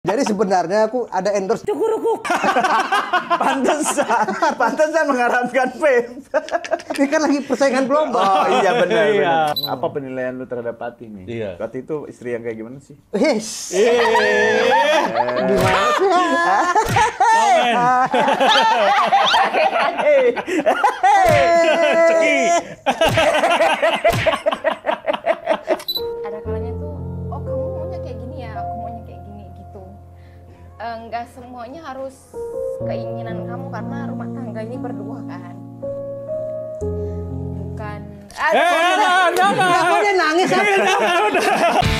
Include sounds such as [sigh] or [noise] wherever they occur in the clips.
Jadi sebenarnya aku ada endorse cukuruku. pantesan, pantesan mengharapkan fame. Ini kan lagi persaingan pelomba Oh iya benar. Iya. Apa penilaian lu terhadap Pati nih? Iya. Pati itu istri yang kayak gimana sih? Yes. Gimana sih? Komen. Ceki. nggak semuanya harus keinginan kamu karena rumah tangga ini berdua kan bukan eh, eh, eh, eh, eh, eh, eh, eh, eh, eh, eh,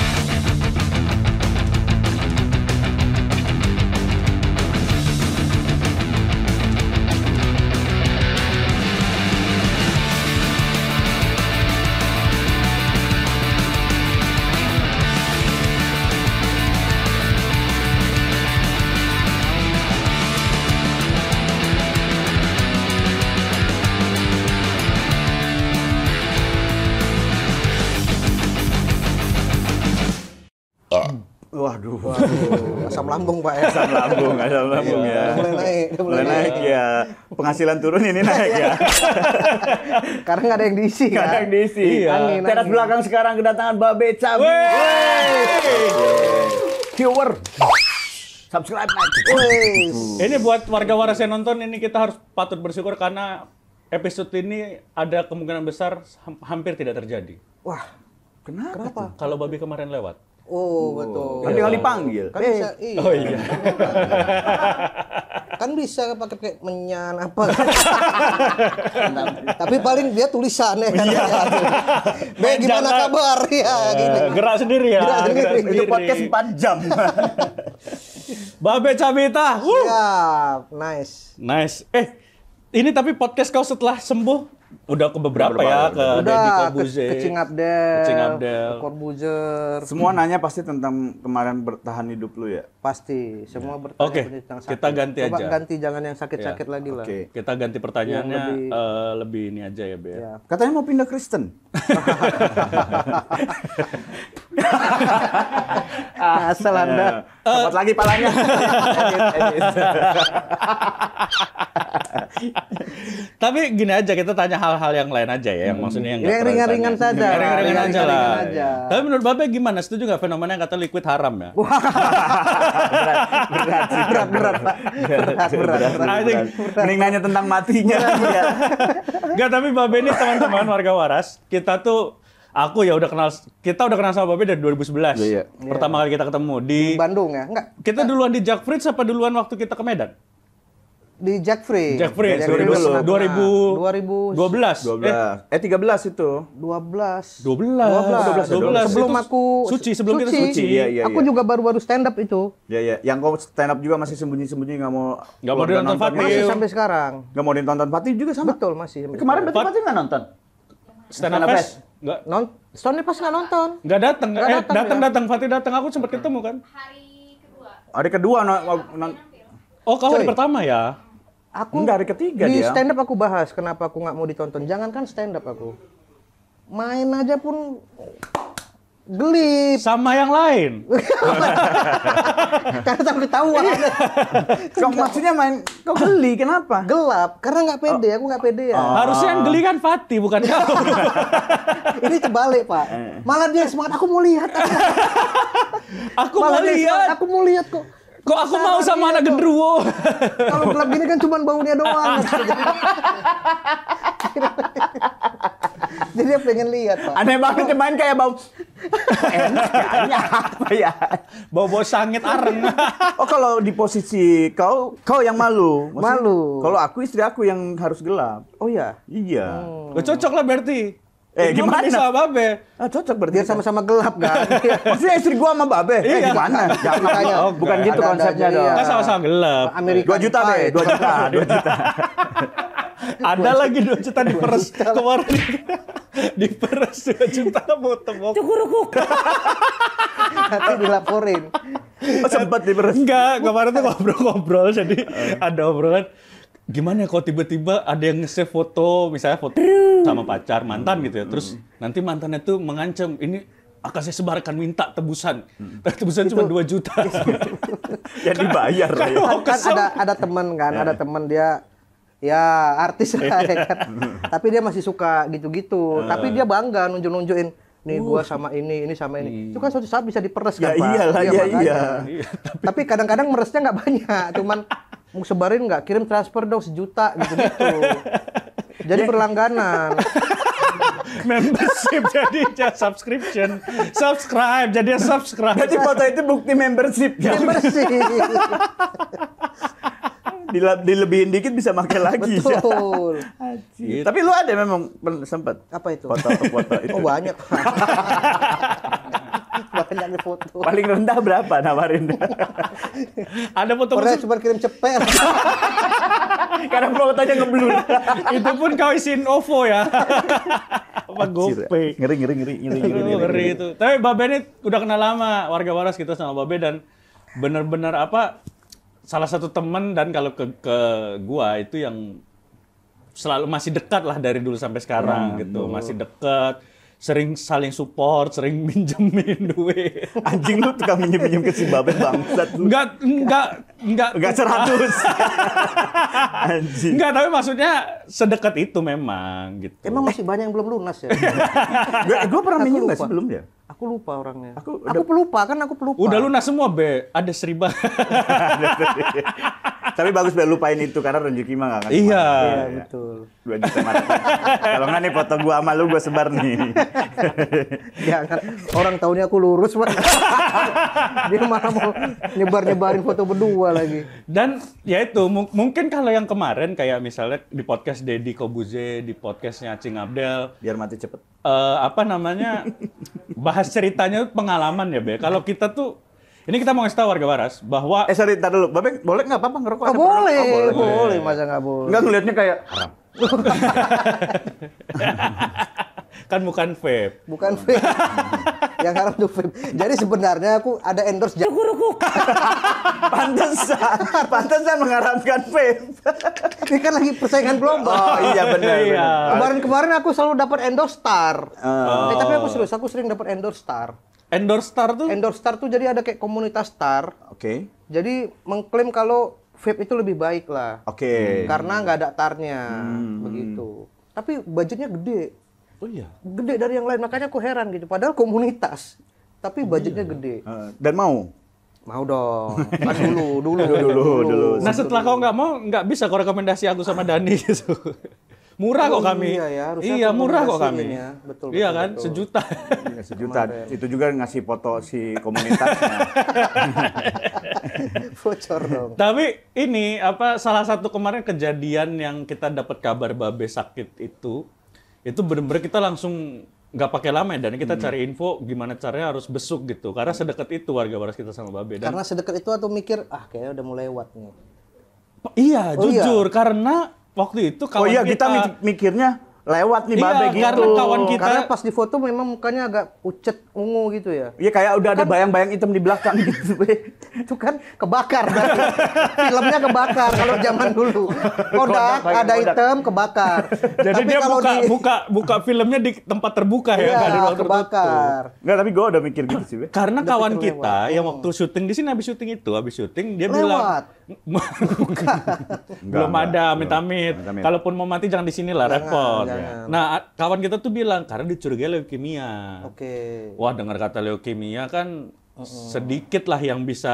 lambung Pak ya. Asam lambung, asam iya, lambung ya. Mulai naik, mulai, mulai naik, naik ya. Penghasilan turun ini naik ya. [laughs] Karena nggak ada yang diisi Nggak ada kan? yang diisi. Iya. Ah, teras belakang sekarang kedatangan Babe cabe Viewer. Subscribe like. Ini buat warga waras yang nonton ini kita harus patut bersyukur karena episode ini ada kemungkinan besar hampir tidak terjadi. Wah, kenapa? Kenapa? Kalau babi kemarin lewat. Oh, oh, betul. Kan tinggal iya. dipanggil. Kan eh. bisa, iya. Oh iya. [laughs] kan bisa pakai pakai menyan apa nah, [laughs] tapi paling dia tulisan ya. iya. iya. [laughs] Be, gimana kabar ya uh, gini. gerak sendiri ya gerak sendiri, gerak sendiri. itu podcast 4 jam Babe Cabita Siap, nice nice eh ini tapi podcast kau setelah sembuh udah ke beberapa, ya, beberapa ya, ke udah, Deddy Corbuzier, ke Cing Abdel, ke Cing Abdel, Corbuzier. Semua nanya pasti tentang kemarin bertahan hidup lu ya? Pasti, semua yeah. bertanya okay. tentang sakit. Kita ganti Coba aja. ganti jangan yang sakit-sakit yeah. lagi okay. lah. Oke. Kita ganti iya, pertanyaannya lebih, uh, lebih ini aja ya, Be. Yeah. Iya. Katanya mau pindah Kristen. [laughs] Asal iya. Anda dapat eh. uh, lagi palanya. [laughs] Tapi gini aja kita tanya hal-hal yang lain aja ya, yang hmm. maksudnya yang ringan-ringan saja. Ringan-ringan aja lah. Tapi menurut Babe gimana? Setuju nggak fenomena yang kata liquid haram ya? berat, [laughs] berat, berat, berat, Pak. Berat, berat, berat. Mending nanya tentang matinya. Enggak, iya. tapi Babe ini teman-teman warga waras, kita tuh aku ya udah kenal kita udah kenal sama Babe dari 2011. Iya, iya. Pertama kali kita ketemu di Bandung ya. Enggak. Kita duluan di Jack Fritz apa duluan waktu kita ke Medan? di Jack Free. Jack Free, Jack Free 2000, 2000, 2012. 12. Eh, eh 13 itu. 12. 12. 12. 12. 12. Sebelum aku suci, sebelum suci. kita suci. Iya, iya, aku iya. juga baru-baru stand up itu. Iya, iya. Yang kau stand up juga masih sembunyi-sembunyi enggak -sembunyi, mau enggak mau nonton Fatih. Masih sampai sekarang. Enggak mau ditonton Fatih juga sama. Betul, masih. Sampai Kemarin berarti Fatih enggak nonton. Stand up fest. Enggak. Non up fest enggak nonton. Enggak datang. Eh, datang datang, datang. Fatih datang. Aku sempat ketemu kan. Hari kedua. Hari kedua. Iya, nonton. Oh, kau hari pertama ya? Aku dari ketiga di dia. stand up aku bahas kenapa aku nggak mau ditonton. Jangankan stand up aku. Main aja pun geli sama yang lain [laughs] karena takut ketahuan iya. kok maksudnya main kau geli kenapa gelap karena nggak pede aku nggak pede ya oh. harusnya yang geli kan Fati bukan kau [laughs] ini terbalik pak eh. malah dia semangat aku mau lihat [laughs] aku aku mau lihat aku mau lihat kok Kok aku sama mau sama anak genderuwo? Kalau gelap [laughs] gini kan cuma baunya doang. Jadi dia pengen lihat, Aneh banget dia main kayak bau. Enak ya, apa ya? Bau bau sangit areng. oh, kalau di posisi kau, kau yang malu. malu. Kalau aku istri aku yang harus gelap. Oh ya. Iya. iya. Oh. Gak cocok lah berarti. Eh gimana? Bisa sama Babe. Ah, cocok berarti. sama-sama gelap kan. [laughs] Iya. Maksudnya istri gua sama Babe. Eh, iya. gimana? Ya, [laughs] makanya. Oh, bukan ada, gitu konsepnya dong. Kan sama-sama gelap. Amerika 2 juta deh, Dua juta, [laughs] dua juta. ada lagi dua juta di diperes kemarin. peres 2 juta mau tembok. Cukurukuk. Nanti dilaporin. Oh, sempat peres. Enggak, kemarin tuh ngobrol-ngobrol jadi ada obrolan gimana kalau tiba-tiba ada yang nge-save foto misalnya foto sama pacar mantan gitu ya terus nanti mantannya tuh mengancam ini akan saya sebarkan minta tebusan hmm. tebusan cuma 2 juta [laughs] ya dibayar lah ya. kan, kan, kan ada ada teman kan ya. ada teman dia ya artis lah ya kan tapi dia masih suka gitu-gitu eh. tapi dia bangga nunjuk-nunjukin nih uh. gua sama ini ini sama ini iya. itu kan suatu saat bisa diperes ya, kan iyalah, pak iya, ya, ya iya iya tapi kadang-kadang meresnya nggak banyak cuman mau sebarin nggak kirim transfer dong sejuta gitu gitu [laughs] jadi berlangganan [laughs] membership jadi subscription subscribe jadi subscribe jadi foto itu bukti membership ya? [laughs] membership dilebihin dikit bisa pakai lagi betul ya. tapi lu ada memang sempet apa itu foto foto itu oh banyak [laughs] banyak di foto paling rendah berapa nawarin ada foto pernah cuma kirim cepet [laughs] karena kuotanya ngeblur [laughs] itu pun kau isiin OVO ya apa ya. GoPay ngeri ngeri ngeri ngeri ngeri, ngeri, ngeri, itu tapi Babe ini udah kenal lama warga waras kita sama Babe dan bener-bener apa salah satu temen dan kalau ke ke gua itu yang selalu masih dekat lah dari dulu sampai sekarang hmm, gitu masih dekat sering saling support, sering [laughs] minjemin duit. Anjing lu tukang minjem-minjem ke si bang. bangsat Enggak, enggak, enggak. Enggak seratus. [laughs] Anjing. Enggak, tapi maksudnya sedekat itu memang gitu. Emang masih banyak yang belum lunas ya? [laughs] gue pernah minjem nggak sih belum ya? Aku lupa orangnya. Aku, aku pelupa, kan aku pelupa. Udah lunas semua, Be. Ada seribu. Tapi bagus udah lupain itu karena rezeki mah nggak ngasih. Iya. Iya, iya, betul. Dua juta mata. Kalau nggak nih foto gua sama lu gua sebar nih. ya, orang tahunya aku lurus, banget Dia malah mau nyebar-nyebarin foto berdua lagi. Dan ya itu mungkin kalau yang kemarin kayak misalnya di podcast Deddy Kobuze, di podcastnya Cing Abdel. Biar mati cepet. Uh, apa namanya? bahas ceritanya pengalaman ya, Be. Kalau kita tuh ini kita mau ngasih tahu warga Waras bahwa Eh sorry, entar dulu. babe boleh nggak apa-apa ngerokok? Oh, boleh. Oh, boleh. boleh, masa nggak boleh. Enggak ngelihatnya kayak haram. [laughs] kan bukan vape. Bukan vape. [laughs] yang haram tuh vape. Jadi sebenarnya aku ada endorse Pantas Ruku [laughs] pantesan, pantesan mengharapkan vape. Ini kan lagi persaingan global. Oh iya benar. Iya. Kemarin-kemarin aku selalu dapat endorse star. Oh. Eh, tapi aku serius, aku sering dapat endorse star. Endorse Star tuh? Endorse Star tuh jadi ada kayak komunitas Star. Oke. Okay. Jadi mengklaim kalau vape itu lebih baik lah. Oke. Okay. Hmm, karena nggak ada tarnya, hmm. begitu. Tapi budgetnya gede. Oh iya. Gede dari yang lain, makanya aku heran gitu. Padahal komunitas, tapi budgetnya oh, iya. gede. Uh, dan mau? Mau dong. Kan [laughs] dulu, dulu, dulu, dulu, dulu. Nah setelah dulu. kau nggak mau, nggak bisa kau rekomendasi aku sama Dani gitu. Murah oh, kok kami. Iya ya, Iya, murah kok kami. Ya. Betul, iya betul, kan? Betul. Sejuta. Iya, sejuta. Kemarin. Itu juga ngasih foto si komunitasnya. [laughs] Bocor dong. Tapi ini apa salah satu kemarin kejadian yang kita dapat kabar Babe sakit itu itu benar-benar kita langsung nggak pakai lama ya, dan kita hmm. cari info gimana caranya harus besuk gitu karena sedekat itu warga waras kita sama babe dan karena sedekat itu atau mikir ah kayaknya udah mulai lewat nih iya oh, iya. jujur iya. karena waktu itu kalau oh iya kita, kita mikirnya lewat nih iya, babe iya, gitu. Karena kawan kita karena pas di foto memang mukanya agak pucet ungu gitu ya. Iya kayak udah ada kan- bayang-bayang hitam di belakang [laughs] gitu. Itu kan kebakar Filmnya kebakar kalau zaman dulu. Kodak, kodak ada hitam kebakar. Jadi tapi dia kalau buka, di... buka buka filmnya di tempat terbuka ya, iya, kan, ruang kebakar. Enggak, tapi gue udah mikir gitu sih, Karena kawan kita yang waktu syuting di sini habis syuting itu, habis syuting dia lewat. bilang [laughs] Belum ada amit-amit. Kalaupun mau mati jangan di sini lah repot. Iya. Iya. Nah, kawan kita tuh bilang karena dicurigai leukemia. Oke. Okay. Wah, dengar kata leukemia kan sedikit lah yang bisa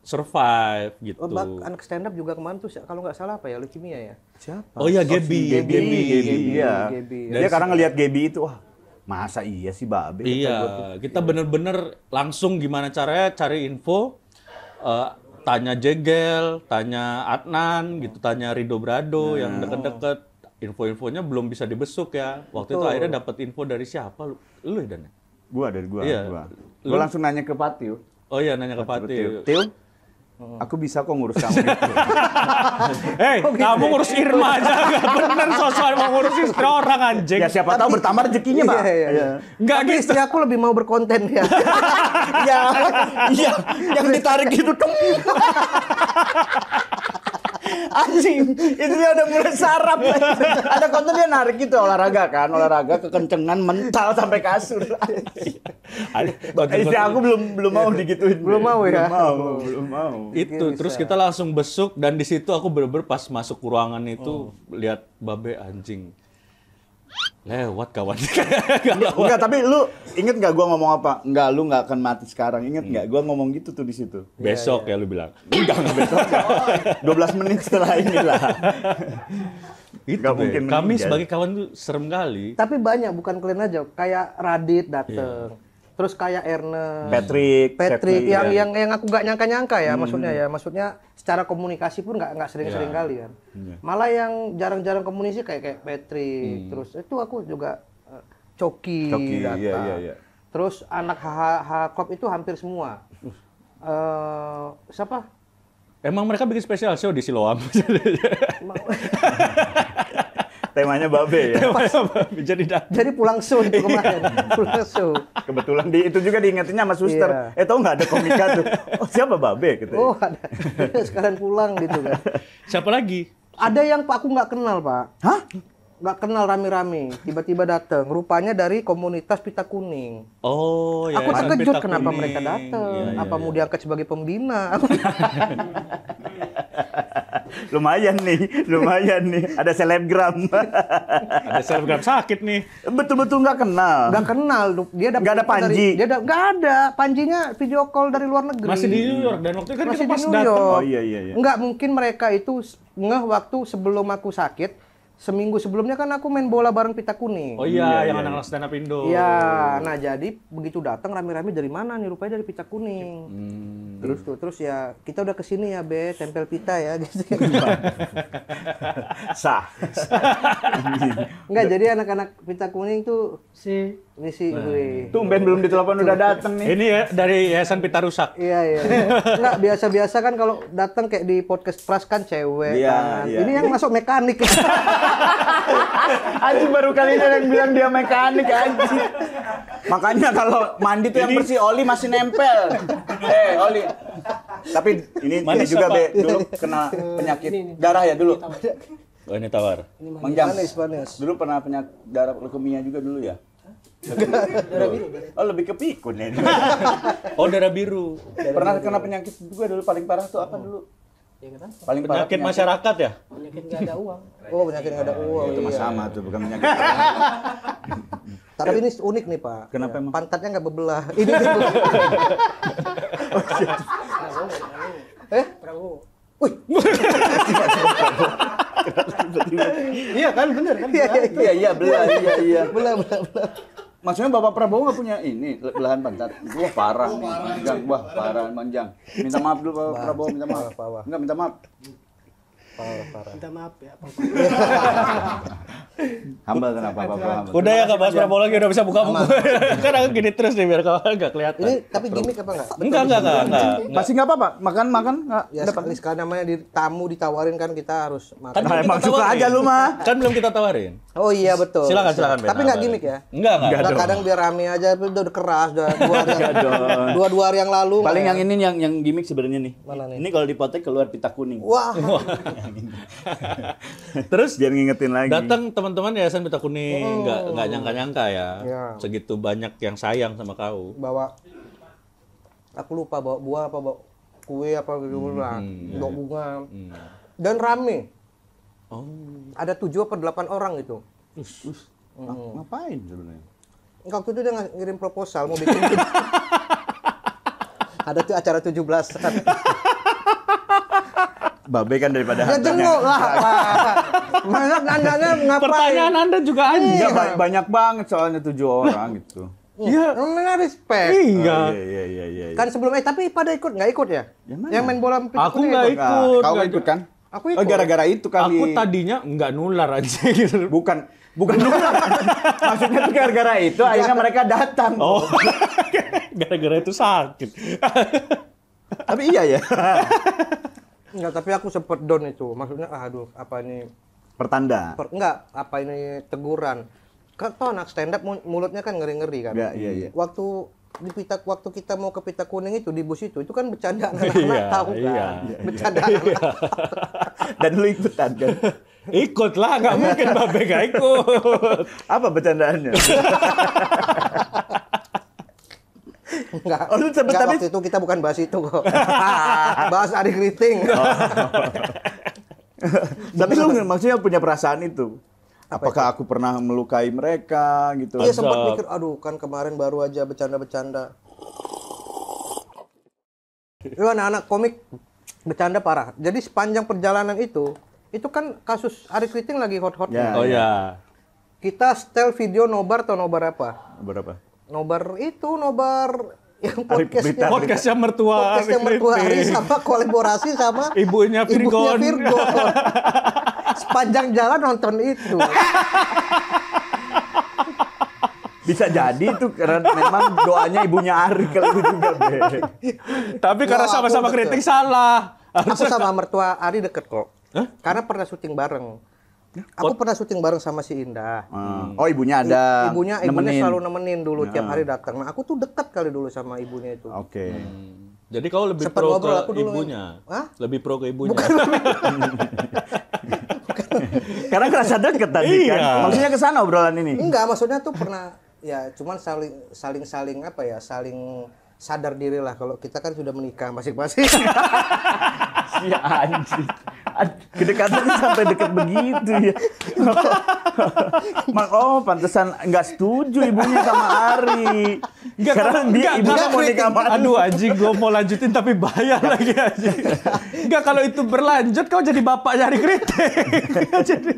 survive gitu. Oh, bak, anak stand up juga kemarin tuh kalau nggak salah apa ya leukemia ya? Siapa? Oh iya, Gebi. Gebi, Gebi. Gebi, Gebi. Ya. Dia karena ngelihat Gebi itu wah masa iya sih babe iya kita iya. bener-bener langsung gimana caranya cari info uh, tanya Jegel, tanya Adnan, gitu, tanya Rido Brado nah. yang deket-deket info-infonya belum bisa dibesuk ya. Waktu Betul. itu akhirnya dapat info dari siapa? Lu, lu ya Dan? Ya? Gua dari gua. Iya. Gua. Lu langsung nanya ke Patil. Oh iya nanya ke Patil. Patiu, aku bisa kok ngurus kamu gitu. [laughs] Hei, gitu kamu ya? ngurus Irma aja gak bener sosok mau ngurus istri orang anjing. Ya siapa tahu bertambah rezekinya, Pak. Iya, iya, iya. Tapi gitu. Istri aku lebih mau berkonten ya. [laughs] ya, ya yang ditarik itu dong. [laughs] anjing itu dia udah mulai sarap ada konten dia narik gitu olahraga kan olahraga kekencengan mental sampai kasur istri aku belum belum mau digituin belum mau ya belum mau belum mau itu terus kita langsung besuk dan di situ aku bener-bener pas masuk ruangan itu oh. lihat babe anjing Lewat kawan. Enggak, [laughs] tapi lu inget nggak gua ngomong apa? Enggak, lu nggak akan mati sekarang. Inget nggak? Hmm. Gua ngomong gitu tuh di situ. Besok ya, ya. ya lu iya. bilang. Enggak, [laughs] enggak besok. Dua belas menit setelah ini lah [laughs] Itu gak mungkin. Kami sebagai kawan tuh serem kali. Tapi banyak, bukan kalian aja. Kayak Radit iya. dateng terus kayak Erne Patrick Patrick yang, ya. yang yang aku gak nyangka-nyangka ya hmm. maksudnya ya maksudnya secara komunikasi pun nggak nggak sering-sering yeah. kali kan yeah. malah yang jarang-jarang komunikasi kayak kayak Patrick hmm. terus itu aku juga uh, Coki, Coki yeah, yeah, iya. terus anak HH Kop itu hampir semua uh, siapa Emang mereka bikin spesial show di Siloam? [laughs] Temanya babe ya. Temanya babe. Jadi Jadi pulang soon itu iya. kemarin. pulang soon. Kebetulan di itu juga diingetinnya sama suster. Iya. Eh tau nggak ada komika tuh. Oh, siapa babe gitu. Oh ada. Sekarang pulang gitu kan. Siapa lagi? Ada yang Pak aku nggak kenal Pak. Hah? nggak kenal rame-rame tiba-tiba datang rupanya dari komunitas pita kuning oh ya aku ya, terkejut kenapa kuning. mereka datang ya, ya, apa ya. mau diangkat sebagai pembina [laughs] lumayan nih lumayan nih ada selebgram [laughs] ada selebgram sakit nih betul-betul nggak kenal nggak kenal dia dapat nggak ada panji dari, dia nggak ada panjinya video call dari luar negeri masih di New York dan waktu itu kan masih kita pas datang oh iya, iya, iya. nggak mungkin mereka itu ngeh waktu sebelum aku sakit seminggu sebelumnya kan aku main bola bareng Pita Kuning. Oh iya, iya yang iya, anak-anak iya. stand up Indo. Iya, nah jadi begitu datang rame-rame dari mana nih rupanya dari Pita Kuning. Hmm. Terus tuh, terus ya kita udah ke sini ya Be, tempel pita ya gitu. [laughs] Sah. Enggak, jadi anak-anak Pita Kuning tuh si Nah, ini sih nah. gue. Tumben belum ditelepon udah dateng nih. Ini ya dari Yayasan Pita Rusak. iya iya. Enggak [laughs] biasa-biasa kan kalau datang kayak di podcast Pras kan cewek iya, kan. Iya. Ini yang masuk mekanik. Aji [laughs] baru kali ini yang bilang dia mekanik Aji. Makanya kalau mandi tuh yang bersih oli masih nempel. eh hey, oli. Tapi ini mandi juga be dulu kena penyakit darah ya dulu. Oh, ini tawar. Ini Dulu pernah penyakit darah leukemia juga dulu ya? darah biru. Oh lebih ke pikun ya. [laughs] oh darah biru. Darah Pernah biru. kena penyakit juga dulu paling parah tuh apa oh. dulu? Ya, Paling penyakit, penyakit masyarakat ya? Penyakit nggak ada uang. [laughs] Oh penyakit nggak ada iya. uang. Itu mas iya. sama tuh bukan penyakit. [laughs] Tapi ini unik nih Pak. Kenapa emang? Pantatnya nggak bebelah. Ini bebelah. Oh, eh? Prabowo. Wih. Iya kan bener kan? Iya iya, iya iya belah iya iya belah belah belah maksudnya Bapak Prabowo nggak punya ini belahan pantat. gua parah, oh, parah wah parah manjang. Minta maaf dulu Bapak Prabowo, minta maaf. Enggak minta maaf. Minta maaf ya. pak Hambal [laughs] kenapa Pak? Udah ya nggak bahas berapa lagi udah bisa buka buku. [laughs] kan aku gini terus nih biar kau nggak kelihatan. Ini tapi gimmick apa enggak? Enggak enggak enggak. Masih enggak apa-apa. Makan makan enggak. Ya sekali sekali namanya di tamu ditawarin kan kita harus kan makan. Kan emang suka aja lu mah. Kan belum kita tawarin. Oh iya betul. Silakan silakan. Tapi nggak gimmick ya? Enggak enggak. Kadang biar rame aja tapi udah keras udah dua hari dua dua hari yang lalu. Paling yang ini yang yang gimmick sebenarnya nih. Mana nih? Ini kalau dipotek keluar pita kuning. Wah. [laughs] [laughs] terus jangan ngingetin lagi datang teman-teman yayasan pita kuning oh. nggak nggak nyangka-nyangka ya. ya segitu banyak yang sayang sama kau bawa aku lupa bawa buah apa bawa kue apa gitu hmm, lah hmm, iya, bawa iya. bunga hmm. dan rame oh ada tujuh apa delapan orang gitu Us, us. Hmm. ngapain sebenarnya waktu itu dia ngirim proposal mau bikin [laughs] ada tuh acara 17 belas. Kan? [laughs] babe kan daripada ya jenguk lah masa anda kan [laughs] ngapain pertanyaan anda juga anjing iya. Ba banyak banget soalnya tujuh orang gitu Iya, namanya iya. respect. Iya. Oh, iya, iya, iya, iya. iya. Kan sebelumnya, eh, tapi pada ikut nggak ikut ya? Yang, mana? yang main bola Aku nggak ikut. ikut. Ah, kau ikut kan? Aku ikut. gara oh, gara-gara itu kali. Aku tadinya nggak nular aja gitu. Bukan, bukan nular. [laughs] Maksudnya tuh gara-gara itu akhirnya mereka datang. Oh, [laughs] gara-gara itu sakit. Tapi iya ya. Enggak, tapi aku sempet down itu. Maksudnya, aduh, apa ini? Pertanda. Per, enggak, apa ini teguran. Kan tau anak stand up mulutnya kan ngeri-ngeri kan. Enggak, iya, iya. Waktu di pita waktu kita mau ke pita kuning itu di bus itu itu kan bercanda anak-anak [laughs] iya, tahu kan iya, bercanda iya. anak [laughs] dan lu ikutan kan [laughs] ikut lah nggak mungkin babe gak ikut apa bercandaannya Enggak. Oh, lu Enggak, tapi... waktu itu kita bukan bahas itu kok. [laughs] bahas Ari Kriting. Oh. tapi lu maksudnya punya perasaan itu? Apakah aku pernah melukai mereka gitu? Iya sempat mikir, aduh kan kemarin baru aja bercanda-bercanda. Lu anak-anak komik bercanda parah. Jadi sepanjang perjalanan itu, itu kan kasus Ari Kriting lagi hot hot Yeah. Oh iya. Kita setel video nobar atau nobar apa? Nobar apa? Nobar itu, nobar yang podcastnya yang mertua podcast yang mertua hari sama kolaborasi sama ibunya Virgon, ibunya sepanjang jalan nonton itu bisa jadi itu karena memang doanya ibunya Ari kalau juga tapi karena sama-sama kritik salah aku sama mertua Ari deket kok Hah? karena pernah syuting bareng Aku pernah syuting bareng sama si Indah. Hmm. Oh, ibunya ada. I, ibunya ibunya nemenin. selalu nemenin dulu ya. tiap hmm. hari datang. Nah, aku tuh dekat kali dulu sama ibunya itu. Oke. Okay. Hmm. Jadi kau lebih pro ke aku dulu ibunya. Hah? Lebih pro ke ibunya. Bukan. [laughs] Karena kerasa deket tadi kan? iya. kan. Maksudnya ke sana obrolan ini. Enggak, maksudnya tuh pernah ya cuman saling saling saling apa ya? Saling sadar diri lah kalau kita kan sudah menikah masing-masing. [laughs] si anjing kedekatannya sampai deket begitu ya. Mak oh pantesan nggak setuju ibunya sama Ari. Gak, Karena dia enggak, ibunya mau nikah sama Aduh Aji, gue mau lanjutin tapi bayar lagi Aji. Enggak kalau itu berlanjut kau jadi bapak nyari Kritik. [laughs] jadi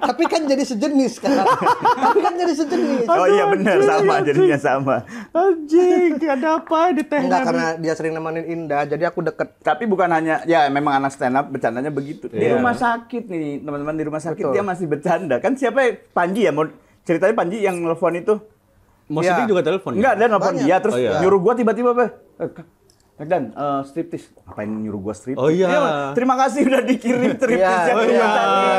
tapi kan jadi sejenis kan. Tapi kan jadi sejenis. Oh iya benar sama jadinya sama. Anjing, ada apa di teh? Enggak karena dia sering nemenin Indah, jadi aku deket. Tapi bukan hanya ya memang anak stand up bercandanya begitu. Di iya. rumah sakit nih, teman-teman di rumah sakit Betul. dia masih bercanda. Kan siapa ya? Panji ya mau ceritanya Panji yang nelfon itu Mau ya. juga telepon. Enggak, dia nelfon dia terus oh, iya. nyuruh gua tiba-tiba, dan uh, eh, striptis. Apa yang nyuruh gua striptis? Oh iya. Ya, terima kasih udah dikirim [laughs] striptisnya. oh iya iya, iya, iya,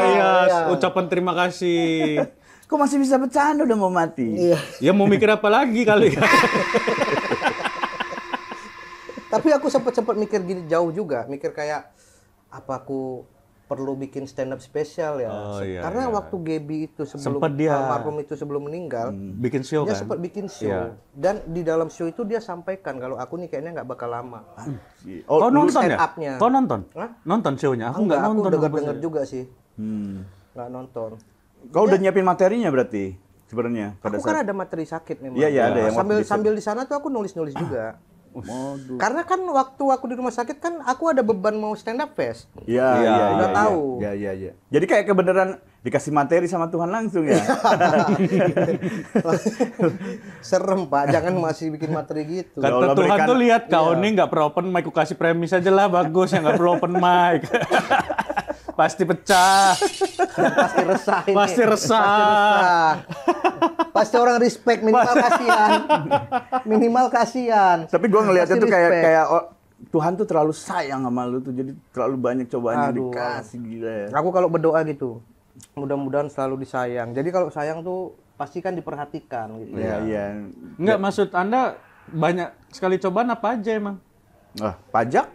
iya. Ucapan terima kasih. [laughs] Kok masih bisa bercanda udah mau mati? Iya. Ya mau mikir apa lagi kali ya? [laughs] Tapi aku sempat sempat mikir gini jauh juga, mikir kayak apa aku perlu bikin stand up spesial ya. Oh, iya, Karena iya. waktu Gebi itu sebelum sempet dia, almarhum itu sebelum meninggal, hmm. bikin show dia kan? sempat bikin show. Yeah. Dan di dalam show itu dia sampaikan kalau aku nih kayaknya nggak bakal lama. Oh, Kau nonton stand ya? Kau nonton? Hah? Nonton show-nya? Aku nggak nonton. Aku dengar juga sih. Hmm. Nggak nonton. Kau ya. udah nyiapin materinya berarti? sebenarnya pada aku kan saat... kan ada materi sakit memang. Iya, iya, ada iya. Yang sambil sambil di sana tuh aku nulis-nulis juga. Modul. Karena kan waktu aku di rumah sakit kan aku ada beban mau stand up fest. Iya, iya, ya, udah ya, tahu. Iya, iya, iya. Jadi kayak kebenaran dikasih materi sama Tuhan langsung ya. [laughs] Serem Pak, jangan masih bikin materi gitu. Kata ya Tuhan berikan, tuh lihat kau iya. nggak pro open mic, aku kasih premis aja lah bagus yang nggak perlu open mic. [laughs] pasti pecah. pasti resah ini. Pasti resah. Pasti resah pasti orang respect minimal kasihan minimal kasihan tapi gue ngelihatnya tuh kayak kayak oh, Tuhan tuh terlalu sayang sama lu tuh jadi terlalu banyak cobaan yang dikasih gila ya. aku kalau berdoa gitu mudah-mudahan selalu disayang jadi kalau sayang tuh pasti kan diperhatikan gitu ya, ya. ya. nggak ya. maksud anda banyak sekali cobaan apa aja emang ah, pajak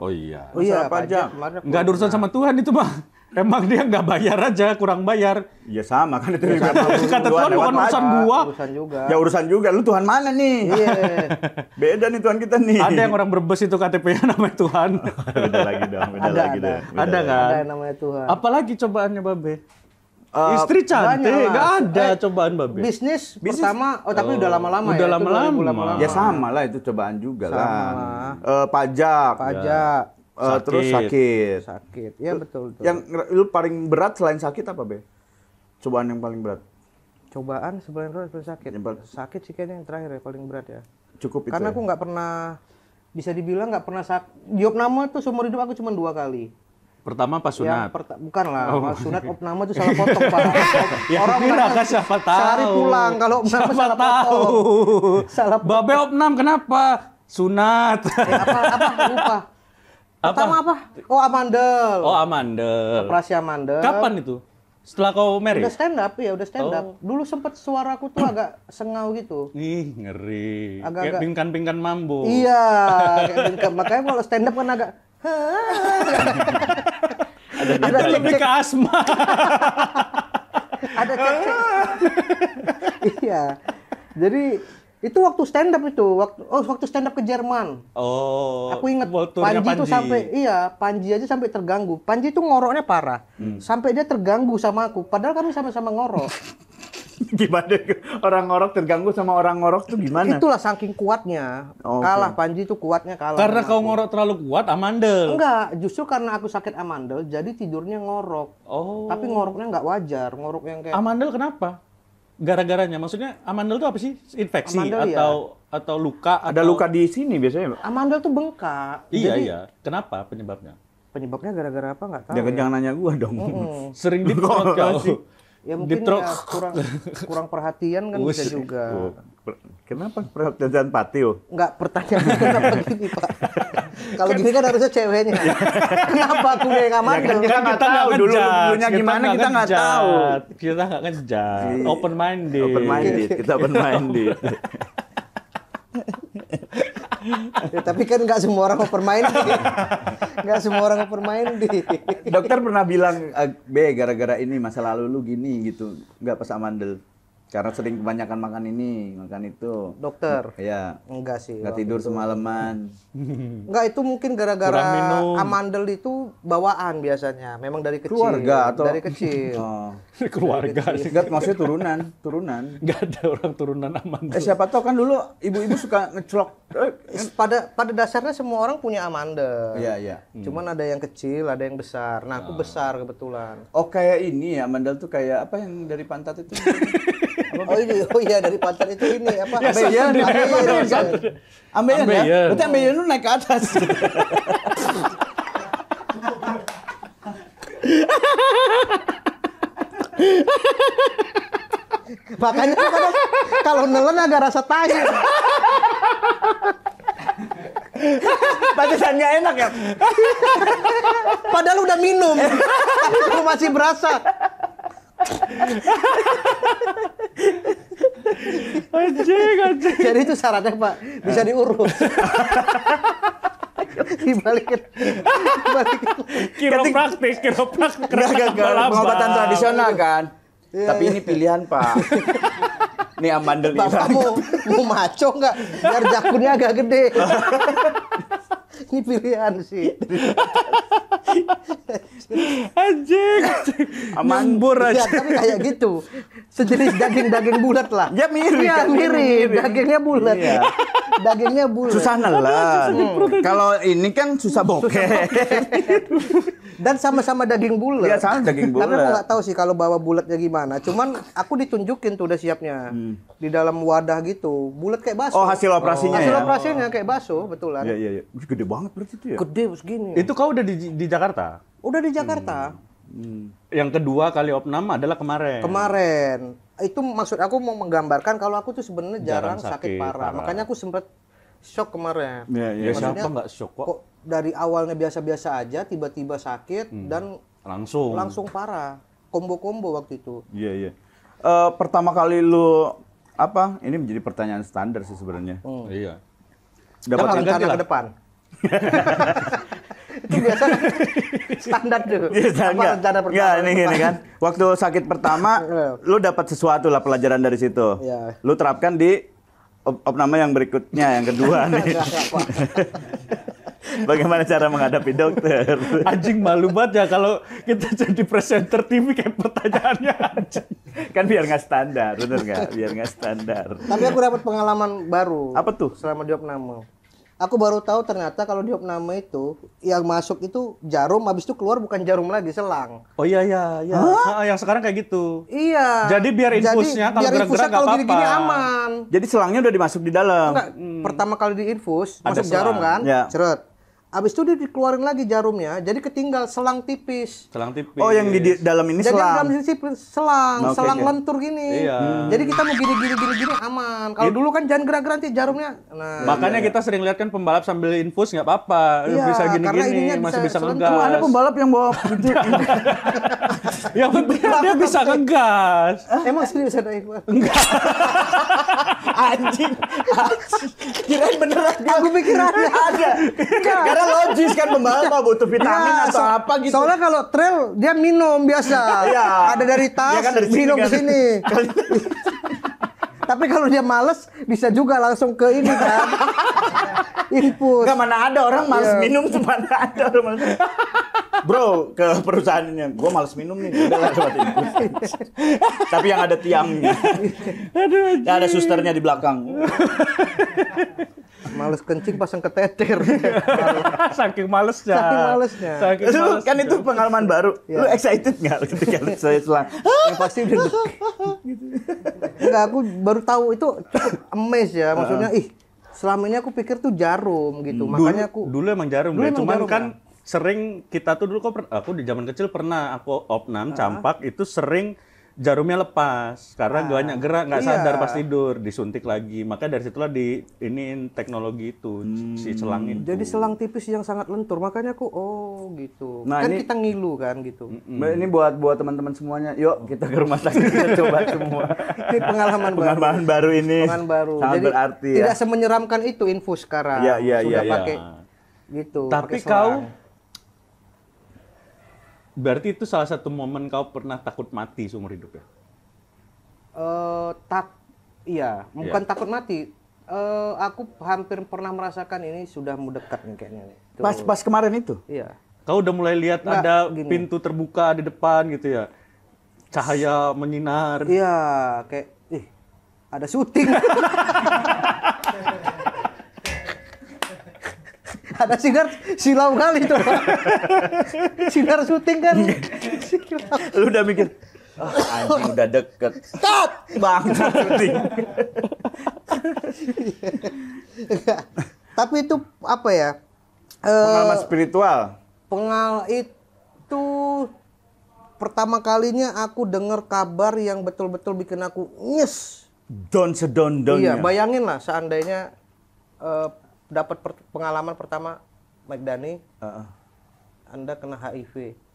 oh iya oh iya pajak nggak ada urusan sama Tuhan itu bang Emang dia nggak bayar aja, kurang bayar. Iya sama kan itu ya, kata, Tuhan bukan urusan gua. Urusan juga. Ya urusan juga. Lu Tuhan mana nih? Iya. [laughs] beda nih Tuhan kita nih. Ada yang orang berbes itu KTP-nya [laughs] namanya Tuhan. [laughs] beda lagi dong, beda ada, lagi ada. dong. Beda ada kan? namanya Tuhan. Apalagi cobaannya Babe? Eh, Istri cantik, Gak ada eh, cobaan babe. Bisnis, bisnis pertama, oh tapi udah oh. lama-lama udah ya. Udah lama-lama. Ya sama lah itu cobaan juga sama. lah. Eh, pajak. Pajak. Uh, eh, sakit. terus sakit. Sakit. Ya betul, betul. Yang lu paling berat selain sakit apa, Be? Cobaan yang paling berat. Cobaan sebenarnya itu sakit. Sakit sih kayaknya yang terakhir ya paling berat ya. Cukup itu. Karena ya? aku nggak pernah bisa dibilang nggak pernah sak diop nama tuh seumur hidup aku cuma dua kali. Pertama pas ya, sunat. Ya, perta bukan lah, oh. sunat nama itu salah potong Pak. [laughs] ya, Orang kira kan siapa tahu. Sehari pulang kalau nama salah tahu. potong. [laughs] Salah potong. Babe opnam kenapa? Sunat. eh, apa apa lupa. Pertama apa? Oh Amandel. Oh Amandel. Operasi Amandel. Kapan itu? Setelah kau married? Udah stand up ya, udah stand up. Oh. Dulu sempet suaraku tuh agak sengau gitu. Ih, ngeri. Agak, kayak pingkan-pingkan mambo. Iya, kayak bingkan. Makanya kalau stand up kan agak ada, [laughs] ada ada lebih ke asma. [laughs] ada cek, cek. [laughs] iya. Jadi itu waktu stand up itu, waktu oh waktu stand up ke Jerman. Oh. Aku inget Panji, Panji itu sampai iya, Panji aja sampai terganggu. Panji itu ngoroknya parah. Hmm. Sampai dia terganggu sama aku. Padahal kami sama-sama ngorok. [laughs] gimana orang ngorok terganggu sama orang ngorok tuh gimana? Itulah saking kuatnya. Oh, kalah Panji itu kuatnya kalah. Karena kau ngorok terlalu kuat amandel. Enggak, justru karena aku sakit amandel jadi tidurnya ngorok. Oh. Tapi ngoroknya nggak wajar, ngorok yang kayak Amandel kenapa? gara-garanya maksudnya amandel itu apa sih infeksi amandel, iya. atau ya. atau luka ada luka di sini biasanya amandel tuh bengkak iya jadi... iya kenapa penyebabnya penyebabnya gara-gara apa nggak tahu jangan ya, ya. jangan nanya gua dong mm -hmm. sering dipotong [laughs] ya mungkin ya, kurang kurang perhatian kan Ush. bisa juga. Oh, kenapa perhatian oh? Enggak, pertanyaan [laughs] kenapa gini, Pak? Kalau kan gini kan harusnya ceweknya. [laughs] Iya. kenapa aku nggak mandel? Ya, kan kita nggak tahu dulu dulunya gimana kita nggak tahu. Kita nggak ngejar. Iya. Open minded. Open minded. Kita open minded. [laughs] ya, [laughs] tapi kan nggak semua orang permain, [laughs] Nggak semua orang di Dokter pernah bilang, eh, B gara-gara ini masa lalu lu gini gitu, nggak pas amandel. Karena sering kebanyakan makan ini, makan itu. Dokter. Iya. Enggak sih. Enggak tidur itu. semalaman. Enggak itu mungkin gara-gara amandel itu bawaan biasanya. Memang dari kecil. Keluarga atau dari kecil. [laughs] Oh. keluarga. Dari kecil. Enggak maksudnya turunan, turunan. Enggak [laughs] ada orang turunan amandel. Eh, siapa tahu kan dulu ibu-ibu suka ngeclok. Eh, kan- pada pada dasarnya semua orang punya amandel. Iya, iya. Hmm. hmm. Cuman ada yang kecil, ada yang besar. Nah, aku oh. besar kebetulan. Oh, kayak ini ya, amandel tuh kayak apa yang dari pantat itu? [laughs] oh, iya, oh iya dari pantai itu ini apa? Ya, ambeien, ambeien, kan? ambeien, ambeien, ya. Berarti ambeien itu naik ke atas. Makanya kadang kalau nelen ada rasa tahi. Pantesan gak enak ya? Padahal udah minum. masih berasa anjing, anjing. Jadi itu syaratnya Pak, bisa diurus. dibalikin dibalikin kiropraktik kiropraktik kira kira kira pengobatan tradisional kan Yeah, Tapi yeah. ini pilihan Pak. Ini [laughs] amandel ini. Bapak mau, mau maco nggak? Biar jakunnya agak gede. [laughs] ini pilihan sih. [laughs] anjing, anjing. aja. Ya, tapi kayak gitu. Sejenis daging-daging bulat lah. Ya mirip. Ya, mirip. Dagingnya bulat. Iya. Dagingnya bulat. Susah nelan. Hmm. Kalau ini kan susah bokeh. Susah bokeh. Dan sama-sama daging bulat. Iya, sama daging bulat. Tapi aku nggak tahu sih kalau bawa bulatnya gimana gimana. Cuman aku ditunjukin tuh udah siapnya hmm. di dalam wadah gitu, bulat kayak baso Oh hasil operasinya. Oh. Hasil ya? operasinya kayak baso betulan. Iya iya. Ya. Gede banget berarti itu ya. Gede segini. Itu kau udah di, di Jakarta? Udah di Jakarta. Hmm. Hmm. Yang kedua kali opname adalah kemarin. Kemarin. Itu maksud aku mau menggambarkan kalau aku tuh sebenarnya jarang, jarang sakit, sakit parah. parah. Makanya aku sempet shock kemarin. Iya, iya, ya, ya. Maksudnya, siapa nggak shock kok? kok dari awalnya biasa-biasa aja tiba-tiba sakit hmm. dan langsung langsung parah. Kombo-kombo waktu itu. Iya, iya. Uh, pertama kali lu apa? Ini menjadi pertanyaan standar sih sebenarnya. Hmm. Iya. Dapat rencana ke depan. [laughs] itu biasa standar tuh. Iya, standar. rencana iya, pertama? Enggak, ini, ini kan. Waktu sakit pertama, [laughs] iya. lu dapat sesuatu lah pelajaran dari situ. Iya. Lu terapkan di op opname yang berikutnya, yang kedua nih. Bagaimana cara menghadapi dokter? Anjing malu banget ya kalau kita jadi presenter TV kayak pertanyaannya anjing. Kan biar nggak standar, benar nggak? Biar nggak standar. Tapi aku dapat pengalaman baru. Apa tuh? Selama di aku baru tahu ternyata kalau di hopname itu yang masuk itu jarum habis itu keluar bukan jarum lagi selang. Oh iya iya iya. Hah? Ah, yang sekarang kayak gitu. Iya. Jadi biar infusnya Jadi, kalau gerak-gerak enggak apa-apa. Gini aman. Jadi selangnya udah dimasuk di dalam. Enggak. Hmm. Pertama kali diinfus infus masuk selang. jarum kan? Ya. Cerut. Abis itu dia dikeluarin lagi jarumnya, jadi ketinggal selang tipis. Selang tipis. Oh, yang di, dalam ini jadi selang. Jadi dalam sisi selang, nah, okay, selang okay. lentur gini. Iya. Hmm. Jadi kita mau gini-gini gini-gini aman. Kalau iya. dulu kan jangan gerak-gerak nanti jarumnya. Nah, Makanya iya, iya. kita sering lihat kan pembalap sambil infus nggak apa-apa, iya, bisa gini-gini, masih bisa, bisa ngegas. ada pembalap yang bawa gitu. [laughs] yang penting dia bisa ngegas. Eh, emang sih bisa naik Enggak. anjing. Anjing. [laughs] Kirain beneran. Aku pikir ada. enggak. Karena logis kan pembalap butuh vitamin ya, atau so, apa gitu. Soalnya kalau trail dia minum biasa. ya. Ada dari tas, ya kan dari minum ke sini. Kan. [laughs] Tapi kalau dia males bisa juga langsung ke ini kan. [laughs] Input. Gak mana ada orang males yeah. minum cuma ada orang males. Bro, ke perusahaannya, gue males minum nih, udah lah lewat input. [laughs] Tapi yang ada tiangnya. Aduh, ya, ada susternya di belakang males kencing pasang keteter [laughs] saking malesnya saking malesnya saking lu malesnya. kan itu pengalaman baru ya. lu iya. excited nggak ketika lu saya selang ya, pasti udah gitu. enggak aku baru tahu itu cukup emes ya maksudnya ih selama ini aku pikir tuh jarum gitu dulu, makanya aku dulu emang jarum dulu ya. cuman jarum, kan ya? sering kita tuh dulu kok aku di zaman kecil pernah aku opnam campak itu sering jarumnya lepas karena nah, banyak gerak nggak iya. sadar pas tidur disuntik lagi maka dari situlah di ini teknologi itu hmm. si selang itu jadi selang tipis yang sangat lentur makanya aku oh gitu nah, kan ini, kita ngilu kan gitu mm ini buat buat teman-teman semuanya yuk kita ke rumah sakit kita [laughs] coba semua ini pengalaman pengalaman baru, baru ini pengalaman baru sangat jadi berarti ya. tidak semenyeramkan itu infus sekarang ya, ya, sudah ya, pakai ya. gitu tapi kau Berarti itu salah satu momen kau pernah takut mati seumur hidup ya? Uh, tak, iya, bukan yeah. takut mati. Uh, aku hampir pernah merasakan ini sudah mau dekat nih kayaknya. Pas pas kemarin itu? Iya. Kau udah mulai lihat Nggak, ada gini. pintu terbuka di depan gitu ya? Cahaya menyinar. Iya, kayak, ih, ada syuting. [laughs] ada sinar silau kali tuh. [laughs] sinar syuting kan. Lu udah mikir, oh, anjing udah deket. Stop! bang syuting. Tapi itu apa ya? Eh, Pengalaman spiritual. Pengal itu pertama kalinya aku dengar kabar yang betul-betul bikin aku nyes. Don sedon don. Iya, bayangin lah seandainya uh, dapat per, pengalaman pertama Mike Dani, uh Anda kena HIV.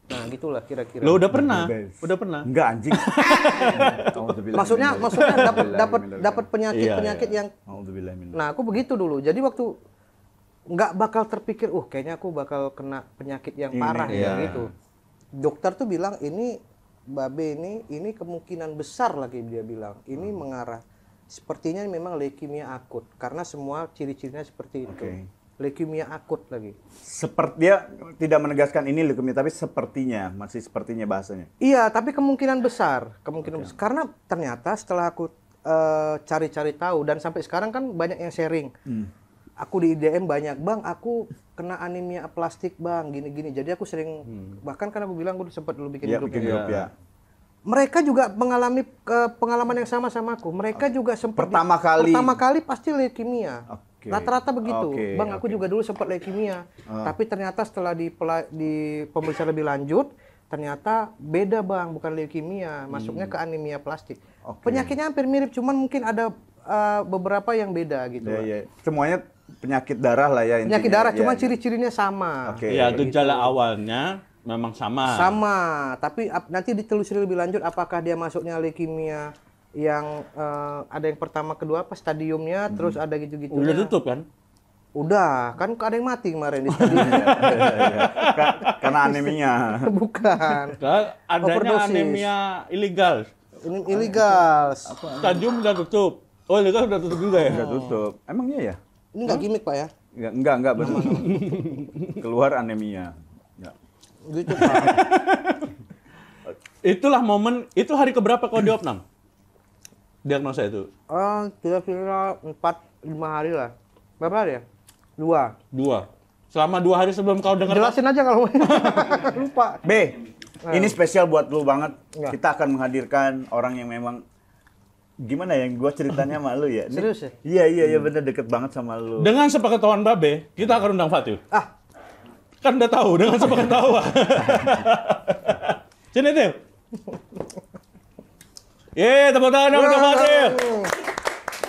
Nah, gitulah kira-kira. Lo udah pernah? Udah pernah? Enggak anjing. [laughs] maksudnya maksudnya dapat dapat dapat penyakit-penyakit iya, iya. yang Nah, aku begitu dulu. Jadi waktu nggak bakal terpikir, "Uh, kayaknya aku bakal kena penyakit yang parah ini, ya, iya. gitu." Dokter tuh bilang ini babe ini ini kemungkinan besar lagi dia bilang. Ini hmm. mengarah sepertinya memang leukemia akut karena semua ciri-cirinya seperti itu. Okay. Leukemia akut lagi. Seperti dia tidak menegaskan ini leukemia tapi sepertinya masih sepertinya bahasanya. Iya, tapi kemungkinan besar, kemungkinan okay. besar. karena ternyata setelah aku eh, cari-cari uh, tahu dan sampai sekarang kan banyak yang sharing. Hmm. Aku di IDM banyak, Bang, aku kena anemia plastik, Bang, gini-gini. Jadi aku sering hmm. bahkan karena aku bilang aku sempat dulu bikin ya, grup bikin ya. Grup, ya mereka juga mengalami ke pengalaman yang sama sama aku. Mereka juga sempat pertama kali pertama kali pasti leukemia. rata Rata-rata begitu. Okay. Bang, aku okay. juga dulu sempat leukemia. Uh. Tapi ternyata setelah di di pemeriksaan lebih lanjut, ternyata beda, Bang, bukan leukemia, masuknya hmm. ke anemia plastik. Okay. Penyakitnya hampir mirip, cuman mungkin ada uh, beberapa yang beda gitu. Yeah, yeah. Semuanya penyakit darah lah ya intinya. Penyakit darah, yeah, cuma yeah. ciri-cirinya sama. Okay. Ya, gitu. gejala gitu. awalnya memang sama. Sama, tapi ap, nanti ditelusuri lebih lanjut apakah dia masuknya leukemia yang uh, ada yang pertama kedua apa stadiumnya hmm. terus ada gitu-gitu. Udah tutup kan? Udah, kan ada yang mati kemarin di stadium. [laughs] Iya, iya, iya. Karena anemia. [laughs] Bukan. Adanya Overdosis. anemia ilegal. Ini ilegal. Stadium udah tutup. Oh, ilegal udah tutup juga ya? Udah tutup. emangnya ya? Ini nggak hmm? gimmick, Pak ya? Enggak, enggak, enggak Keluar anemia. Gitu [laughs] Itulah momen, itu hari keberapa kau di opnam? Diagnosa itu? Uh, kira-kira empat lima hari lah. Berapa hari ya? Dua. Dua. Selama dua hari sebelum kau dengar. Jelasin aja kalau [laughs] lupa. B, nah. ini spesial buat lu banget. Kita akan menghadirkan orang yang memang gimana yang gua ceritanya sama lu ya. Serius ya? Iya iya iya bener deket banget sama lu. Dengan sepengetahuan Babe, kita akan undang Fatih. Ah, Kan udah tahu dengan ketawa. [laughs] Sini Dil. Ye, tepuk tangan untuk Mas masuk,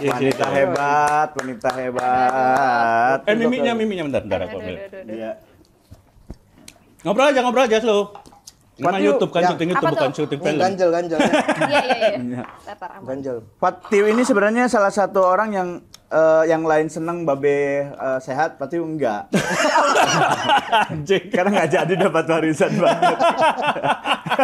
Ya, wanita hebat, wanita hebat. Eh miminya, miminya bentar, bentar aku ambil. Iya. Ngobrol aja, ngobrol aja lo. Nama YouTube kan syuting itu bukan syuting film. Ganjel, ganjel. [laughs] Iya, iya, iya. Ganjel. Fatiu ini sebenarnya salah satu orang yang uh, yang lain seneng babe uh, sehat pasti enggak karena nggak jadi dapat warisan banget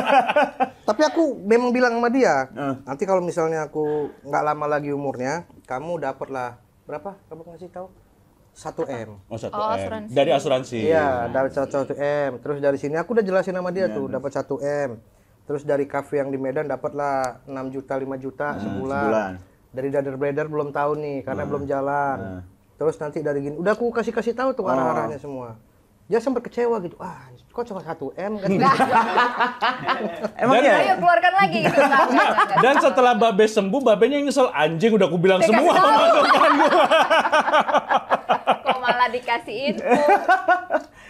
[laughs] tapi aku memang bilang sama dia uh. nanti kalau misalnya aku nggak lama lagi umurnya kamu dapatlah berapa kamu ngasih tahu satu m oh satu oh, m asuransi. dari asuransi iya dari satu m terus dari sini aku udah jelasin sama dia ya, tuh dapat satu m terus dari kafe yang di Medan dapatlah 6 juta 5 juta nah, sebulan, sebulan dari dader blader belum tahu nih karena nah. belum jalan nah. terus nanti dari gini udah aku kasih kasih tahu tuh oh. arah arahnya semua dia sempat kecewa gitu ah kok cuma satu m [laughs] kan emang dan, gitu? ya ayo keluarkan lagi gitu [laughs] nah, dan setelah babe sembuh babenya nyesel anjing udah aku bilang semua [laughs] kok malah dikasihin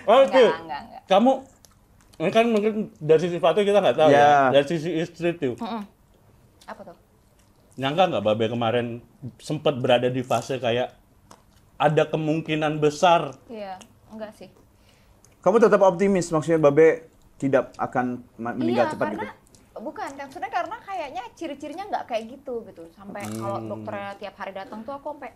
oke oh, kamu ini kan mungkin dari sisi Fatih kita nggak tahu yeah. ya iya. dari sisi istri tuh apa tuh nyangka nggak Babe kemarin sempat berada di fase kayak ada kemungkinan besar? Iya, enggak sih. Kamu tetap optimis maksudnya Babe tidak akan iya, meninggal iya, cepat karena, gitu? Bukan, maksudnya karena kayaknya ciri-cirinya nggak kayak gitu gitu. Sampai hmm. kalau dokter tiap hari datang tuh aku sampai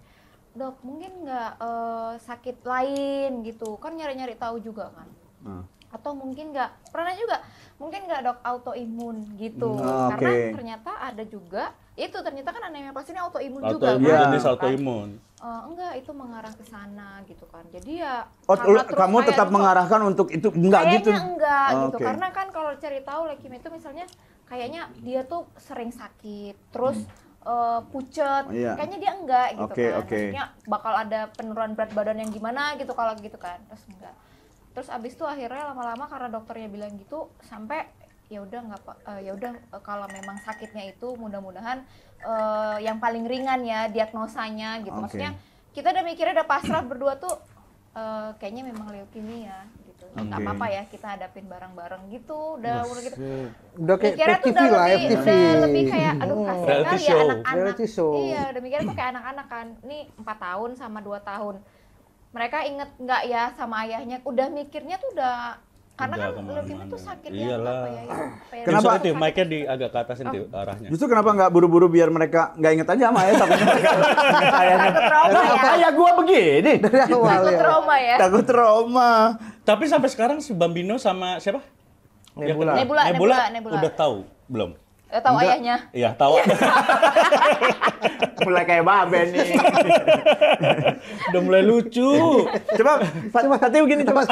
dok mungkin nggak uh, sakit lain gitu kan nyari-nyari tahu juga kan. Hmm atau mungkin nggak pernah juga mungkin nggak dok autoimun gitu hmm, karena okay. ternyata ada juga itu ternyata kan anemia pasiennya autoimun auto juga iya. kan? jenis iya. autoimun uh, enggak itu mengarah ke sana gitu kan jadi ya oh, kamu tetap itu, mengarahkan untuk itu enggak kayaknya gitu enggak oh, gitu okay. karena kan kalau cari tahu leukemia itu misalnya kayaknya dia tuh sering sakit terus hmm uh, pucet, iya. kayaknya dia enggak gitu okay, kan. Okay. bakal ada penurunan berat badan yang gimana gitu kalau gitu kan. Terus enggak terus abis itu akhirnya lama-lama karena dokternya bilang gitu sampai ya udah nggak uh, ya udah eh, kalau memang sakitnya itu mudah-mudahan uh, yang paling ringan ya diagnosanya gitu okay. maksudnya kita udah mikirnya udah pasrah [clears throat] berdua tuh uh, kayaknya memang leukemia gitu okay. nggak apa-apa ya kita hadapin bareng-bareng gitu udah udah gitu udah kayak mikirnya tuh udah lah, ya, lebih FTV. udah lebih kayak aduh kasihan kali ya anak-anak iya udah mikirnya tuh kayak anak-anak kan ini empat tahun sama dua tahun mereka inget nggak ya sama ayahnya udah mikirnya tuh udah karena Udah, kan leukemia tuh sakit ya, ya, ya, apa ya, kenapa itu mic-nya di agak ke atas oh. arahnya justru kenapa nggak buru-buru biar mereka nggak inget aja sama ayah tapi [laughs] ayahnya trauma ya ayah gua begini dari awal takut ya. trauma ya takut trauma tapi sampai sekarang si Bambino sama siapa Nebula. Nebula, Nebula, Nebula, Nebula. udah tahu belum? Eh, tahu Enggak. ayahnya. Iya, tahu. Iya. [laughs] mulai kayak babe nih. [laughs] Udah mulai lucu. Coba mas tati begini coba.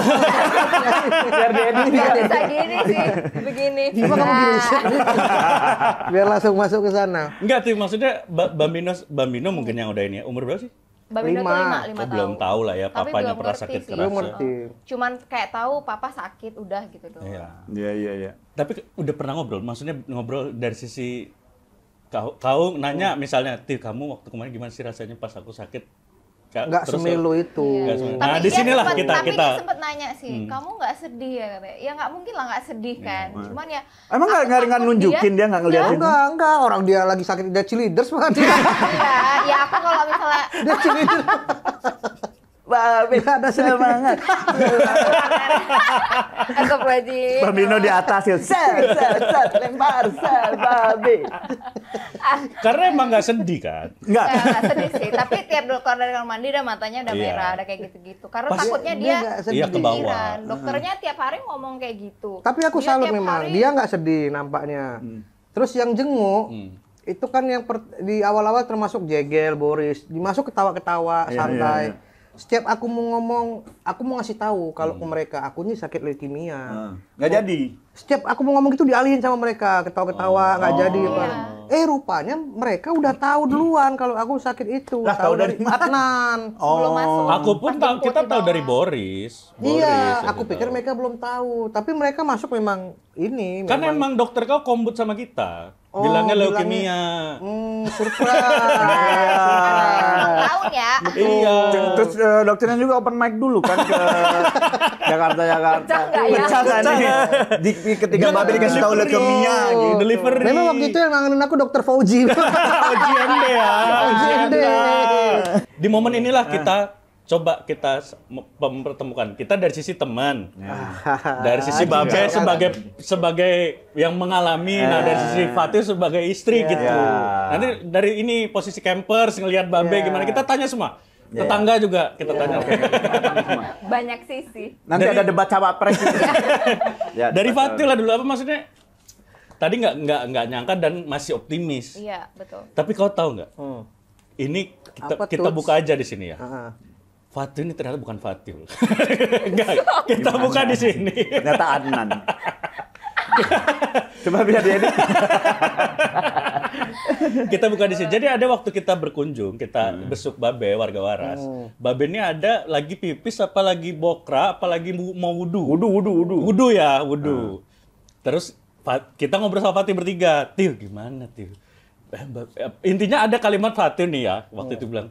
[laughs] Biar dia ini Gak bisa gini sih. Begini. Coba kamu gini. Biar langsung masuk ke sana. Enggak tuh maksudnya Bambino Bambino mungkin yang udah ini ya. Umur berapa sih? Mbak Bindo lima. tuh lima, lima oh, tahun. belum tahu lah ya Tapi papanya pernah sakit keras. Belum ya. ngerti. Cuman kayak tahu papa sakit udah gitu doang. Iya. Iya iya Ya. Tapi udah pernah ngobrol, maksudnya ngobrol dari sisi kau kau nanya misalnya, tuh kamu waktu kemarin gimana sih rasanya pas aku sakit?" nggak semilu itu. Iya. Nah, di sinilah sempet, kita tapi kita. Tapi sempat nanya sih, hmm. kamu nggak sedih ya? Ya nggak mungkin lah nggak sedih iya, kan. Cuman ya. Emang nggak nggak nunjukin dia nggak ngeliatin? Ya? Enggak enggak. Orang dia lagi sakit dia cheerleaders banget. [laughs] Iya, ya aku kalau misalnya. Dia cheerleaders. [laughs] Pak Bino ada semangat. Aku pergi bambino di atas ya. Set, set, set, lempar, set, babi. Karena emang nggak sedih kan? Nggak. Nggak sedih sih. Tapi tiap dokter dari kamar mandi udah matanya udah iya. merah, ada kayak gitu-gitu. Karena Pas, takutnya dia, dia, iya, ke bawah. Dokternya tiap hari ngomong kayak gitu. Tapi aku selalu memang. Hari... Dia nggak sedih nampaknya. Hmm. Terus yang jenguk, hmm itu kan yang per, di awal-awal termasuk jegel Boris dimasuk ketawa-ketawa iya, santai Iya, iya setiap aku mau ngomong, aku mau ngasih tahu kalau hmm. mereka aku ini sakit leukemia. Ah, nggak hmm. jadi. Setiap aku mau ngomong itu dialihin sama mereka, ketawa-ketawa, oh. nggak oh. jadi. Oh. Eh rupanya mereka udah tahu duluan kalau aku sakit itu. Lah, tahu, dari, dari Adnan. [laughs] Oh. Belum masuk. Aku pun kan tahu, kita tahu dari Boris. Boris iya, ya, aku pikir tahu. mereka belum tahu, tapi mereka masuk memang ini. Kan memang, emang dokter kau kombut sama kita. Oh, bilangnya leukemia. Hmm, surprise. Tahun ya. Iya. iya. Terus uh, dokternya juga open mic dulu kan ke [laughs] Jakarta Jakarta. Pecah enggak ya? Di, ketika Mbak Bebe dikasih tahu leukemia gitu. Delivery. Memang waktu itu yang ngangenin aku dokter Fauji. [laughs] Fauji MD ya. Fauji MD. Iya. Di momen inilah kita eh coba kita mempertemukan kita dari sisi teman ya. dari sisi iya. Babe iya. sebagai sebagai yang mengalami ya. nah dari sisi iya. Fatih sebagai istri ya. gitu nanti dari ini posisi campers ngelihat Babe gimana kita tanya semua tetangga juga kita tanya banyak sisi nanti dari, ada debat cawapres [laughs] ya, dari Fatih lah dulu apa maksudnya tadi nggak nggak nggak nyangka dan masih optimis iya betul tapi kau tahu nggak hmm. ini kita, kita buka aja di sini ya uh ah. -huh Fatu ini ternyata bukan Fatul. [laughs] Enggak, kita Gimana? buka di sini. Ternyata Adnan. [laughs] Coba biar dia [laughs] kita buka di sini. Jadi ada waktu kita berkunjung, kita hmm. besuk Babe warga Waras. Hmm. Babe ini ada lagi pipis apa lagi bokra, apa lagi mau wudhu. Wudhu, wudhu, wudhu. Wudhu ya, wudhu. Hmm. Terus kita ngobrol sama Fatih bertiga. Tio gimana, Tio? Eh, eh, intinya ada kalimat Fatih nih ya, waktu hmm. itu bilang,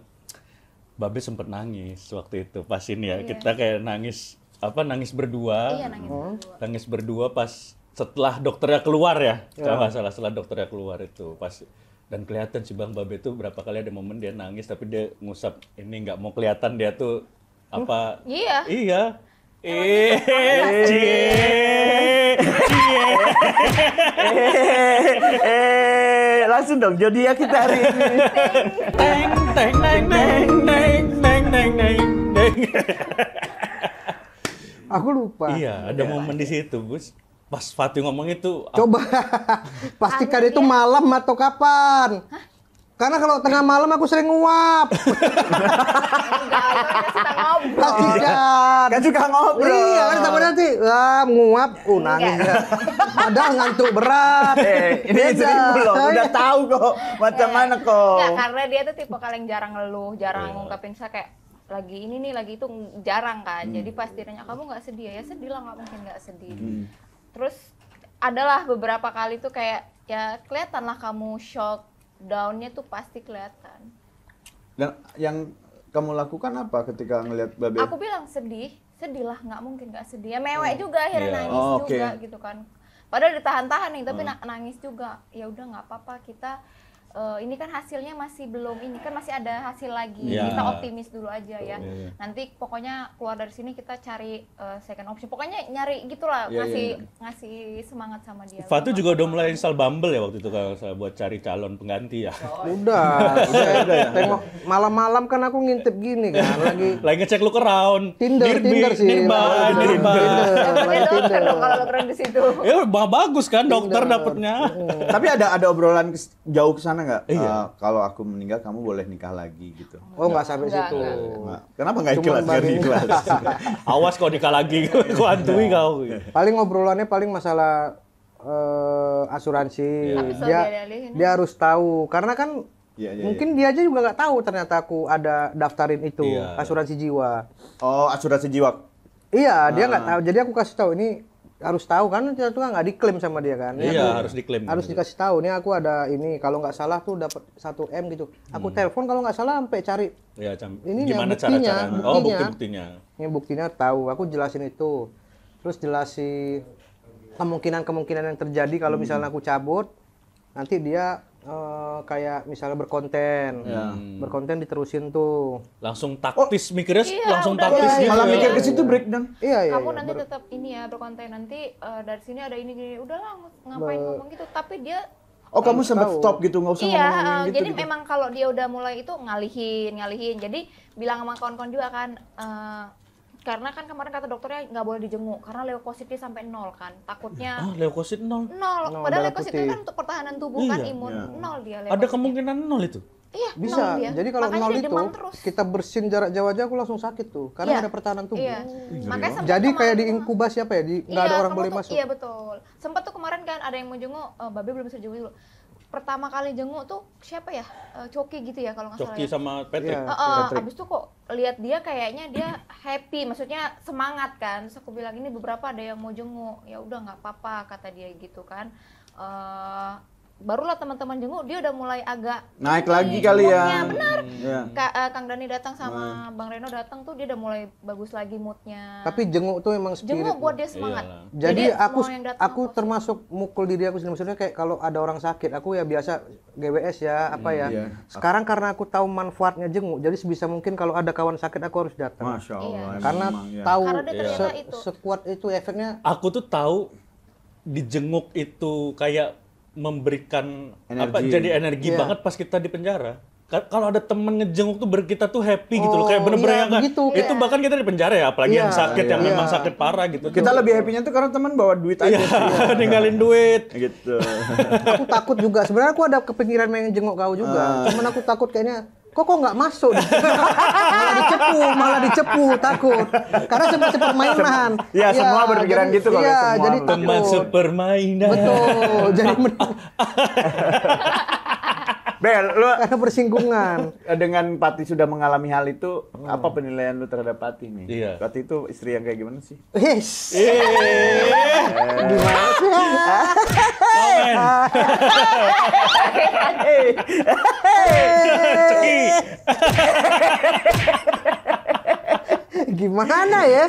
Babe sempat nangis waktu itu pas ini ya. Iya. Kita kayak nangis apa nangis berdua. Iya, nangis hmm. berdua. Nangis berdua pas setelah dokternya keluar ya. Yeah. Kalau nggak salah setelah dokternya keluar itu pas dan kelihatan si Bang Babe itu berapa kali ada momen dia nangis tapi dia ngusap ini nggak mau kelihatan dia tuh apa? Hmm. Iya. Iya. Eh, langsung dong ya kita hari ini. Teng teng teng teng teng teng teng teng. Aku lupa. Iya, ada ya. momen di situ, Gus. Pas Fatih ngomong itu. Coba ah. [laughs] pastikan itu malam atau kapan? Hah? Karena kalau tengah malam aku sering nguap. Enggak, ngobrol. Kan juga ngobrol. Iya, kan sama nanti ah, nguap, uh nangis. Ya. Padahal ngantuk berat. Eh, ini istrimu loh, udah tahu kok macam iya. mana kok. Enggak, karena dia tuh tipe kaleng jarang ngeluh, jarang iya. ngungkapin saya kayak lagi ini nih lagi itu jarang kan hmm. jadi pas ditanya kamu nggak sedih ya sedih lah nggak mungkin nggak sedih hmm. terus adalah beberapa kali tuh kayak ya kelihatan lah kamu shock daunnya tuh pasti kelihatan dan nah, yang kamu lakukan apa ketika ngelihat babi? aku bilang sedih sedih lah nggak mungkin nggak sedih ya mewek oh. juga akhirnya yeah. nangis oh, okay. juga gitu kan padahal ditahan-tahan nih tapi hmm. nangis juga ya udah nggak apa-apa kita uh, ini kan hasilnya masih belum ini kan masih ada hasil lagi yeah. kita optimis dulu aja ya iya, iya. nanti pokoknya keluar dari sini kita cari uh, second option pokoknya nyari gitulah yeah, iya, ngasih ngasih semangat sama dia Fatu juga udah mulai install Bumble ya waktu itu kalau saya buat cari calon pengganti ya oh, udah [laughs] ya? tengok malam-malam kan aku ngintip gini kan lagi lagi ngecek look around Tinder Nirbi, Tinder sih Nirba Nirba kalau look di situ ya bagus kan dokter dapetnya tapi ada ada obrolan jauh ke sana nggak? Iya. Uh, kalau aku meninggal kamu boleh nikah lagi gitu. Oh nggak sampai situ. Enggak. Nah, kenapa nggak ikhlas? Gak ikhlas. [laughs] Awas kalau nikah lagi, [laughs] kau antui kau. Paling ngobrolannya paling masalah uh, asuransi. Iya. Ya. Dia dia harus tahu karena kan Ya, ya, Mungkin ya. dia aja juga nggak tahu ternyata aku ada daftarin itu ya. asuransi jiwa. Oh, asuransi jiwa. Iya, dia ah. nggak tahu. Jadi aku kasih tahu ini harus tahu kan itu nggak diklaim sama dia kan iya aku, harus diklaim harus gitu. dikasih tahu nih aku ada ini kalau nggak salah tuh dapat 1 m gitu aku hmm. telepon kalau nggak salah sampai cari ya, cam- ini gimana buktinya, cara buktinya, oh bukti buktinya ini buktinya tahu aku jelasin itu terus jelasin kemungkinan kemungkinan yang terjadi kalau hmm. misalnya aku cabut nanti dia uh, kayak misalnya berkonten, ya. Hmm. berkonten diterusin tuh. Langsung oh. taktis oh, mikirnya, iya, langsung udah, taktis iya, gitu. Malah mikir ke situ iya, iya. dan Iya iya. Kamu iya, nanti tetap ini ya berkonten nanti uh, dari sini ada ini gini. Udahlah ngapain Be... ngomong gitu, tapi dia Oh kamu sempat stop gitu nggak usah iya, ngomong uh, gitu. Jadi gitu. memang kalau dia udah mulai itu ngalihin ngalihin. Jadi bilang sama kawan-kawan juga kan uh, karena kan kemarin kata dokternya nggak boleh dijenguk karena leukositnya sampai nol kan takutnya ya, ah leukosit nol nol, padahal leukosit itu kan untuk pertahanan tubuh kan, iya, kan imun iya. nol dia leukosit. ada kemungkinan nol itu Iya, bisa. dia. Jadi kalau Makanya nol itu terus. kita bersin jarak jauh aja aku langsung sakit tuh karena iya. ada pertahanan tubuh. Iya. Makanya Jadi kayak di inkubasi apa ya? Di iya, gak ada orang boleh masuk. Iya betul. Sempat tuh kemarin kan ada yang mau jenguk, oh, eh, Babe belum bisa jenguk dulu pertama kali jenguk tuh siapa ya uh, Coki gitu ya kalau nggak salah Coki ya? sama Patrick. Ya, uh, uh, Patrick. Abis itu kok lihat dia kayaknya dia happy, maksudnya semangat kan. Terus aku bilang ini beberapa ada yang mau jenguk, ya udah nggak apa-apa kata dia gitu kan. Uh, barulah teman-teman jenguk dia udah mulai agak naik nih, lagi hmm. kali ya iya, benar hmm. Iya. Ka, uh, Kang Dani datang sama nah. Bang Reno datang tuh dia udah mulai bagus lagi moodnya tapi jenguk tuh emang spirit jenguk buat dia semangat Iyalah. jadi, jadi aku aku termasuk mukul diri aku sendiri maksudnya kayak kalau ada orang sakit aku ya biasa GWS ya apa hmm, ya iya. sekarang karena aku tahu manfaatnya jenguk jadi sebisa mungkin kalau ada kawan sakit aku harus datang Masya Allah, iya. karena iya. tahu karena se itu. sekuat itu efeknya aku tuh tahu dijenguk itu kayak memberikan energi. apa jadi energi yeah. banget pas kita di penjara kalau ada temen ngejenguk tuh ber kita tuh happy oh, gitu loh kayak oh, bener-bener iya, kan gitu. itu iya. bahkan kita di penjara ya apalagi yeah, yang iya, sakit yeah, yang iya. memang sakit parah gitu kita tuh. lebih happynya tuh karena teman bawa duit aja [laughs] ninggalin duit gitu aku takut juga sebenarnya aku ada kepikiran main jenguk kau juga uh. cuman aku takut kayaknya kok kok nggak masuk malah dicepu malah dicepu takut karena sempat sepermainan ya, ya semua berpikiran jadi, gitu kalau ya, semua jadi takut. teman sepermainan betul jadi [laughs] [laughs] Bel, lu karena persinggungan. Dengan Pati sudah mengalami hal itu, hmm. apa penilaian lu terhadap Pati nih? Iya. Pati itu istri yang kayak gimana sih? Yes. Gimana sih? Komen. Ceki gimana ya?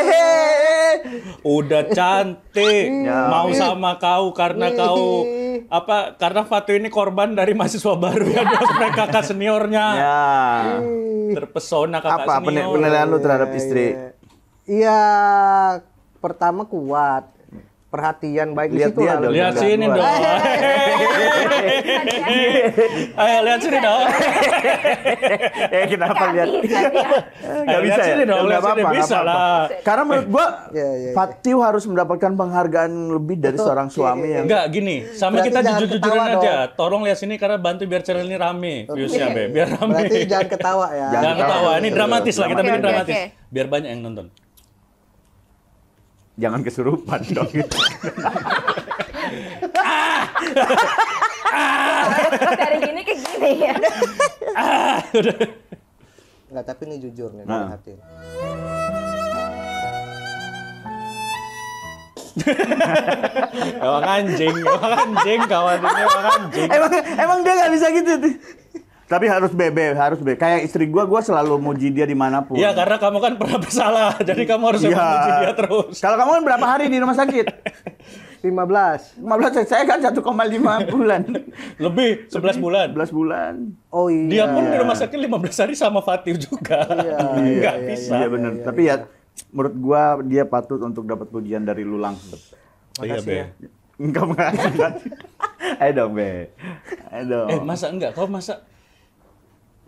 [laughs] Udah cantik, iya. mau sama kau karena kau apa? Karena Fatu ini korban dari mahasiswa baru yang dilakukan kakak seniornya. Ya. Terpesona kakak apa, senior. Apa penilaian lu terhadap istri? Iya, iya. pertama kuat perhatian baik lihat di situ dia Lihat sini dong. [laughs] Ayo lihat sini dong. [laughs] Eh kenapa lihat? nggak bisa. Ya? Lihat sini apa-apa. Bisa lah. Karena menurut gua [laughs] ya, ya, Fatih harus mendapatkan penghargaan lebih dari seorang suami yang Enggak gini, sama kita jujur-jujuran aja. Tolong lihat sini karena bantu biar channel ini rame viewsnya, Be. Biar rame. jangan ketawa ya. Jangan ketawa. Ini dramatis lah kita bikin dramatis. Biar banyak yang nonton jangan kesurupan dong. ah! [laughs] Dari gini ke gini ya. Enggak, Nggak, tapi ini jujur nih, nah. hati. emang anjing, emang anjing kawan ini emang anjing. Emang emang dia nggak bisa gitu. Tapi harus bebe, harus bebe. Kayak istri gue, gue selalu muji dia dimanapun. Iya, karena kamu kan pernah bersalah, [laughs] jadi kamu harus ya. muji dia terus. Kalau kamu kan berapa hari di rumah sakit? 15. [laughs] 15, saya kan 1,5 [laughs] bulan. Lebih, 11 bulan. 11 bulan. Oh iya. Dia pun di rumah iya. sakit 15 hari sama Fatir juga. Iya, iya Nggak iya, iya, bisa. Iya, bener. Iya, Tapi ya, menurut gue dia patut untuk dapat pujian dari lu langsung. Oh, makasih iya, be. ya. Enggak, makasih. Ayo dong, Be. Ayo dong. Eh, masa enggak? Kau masa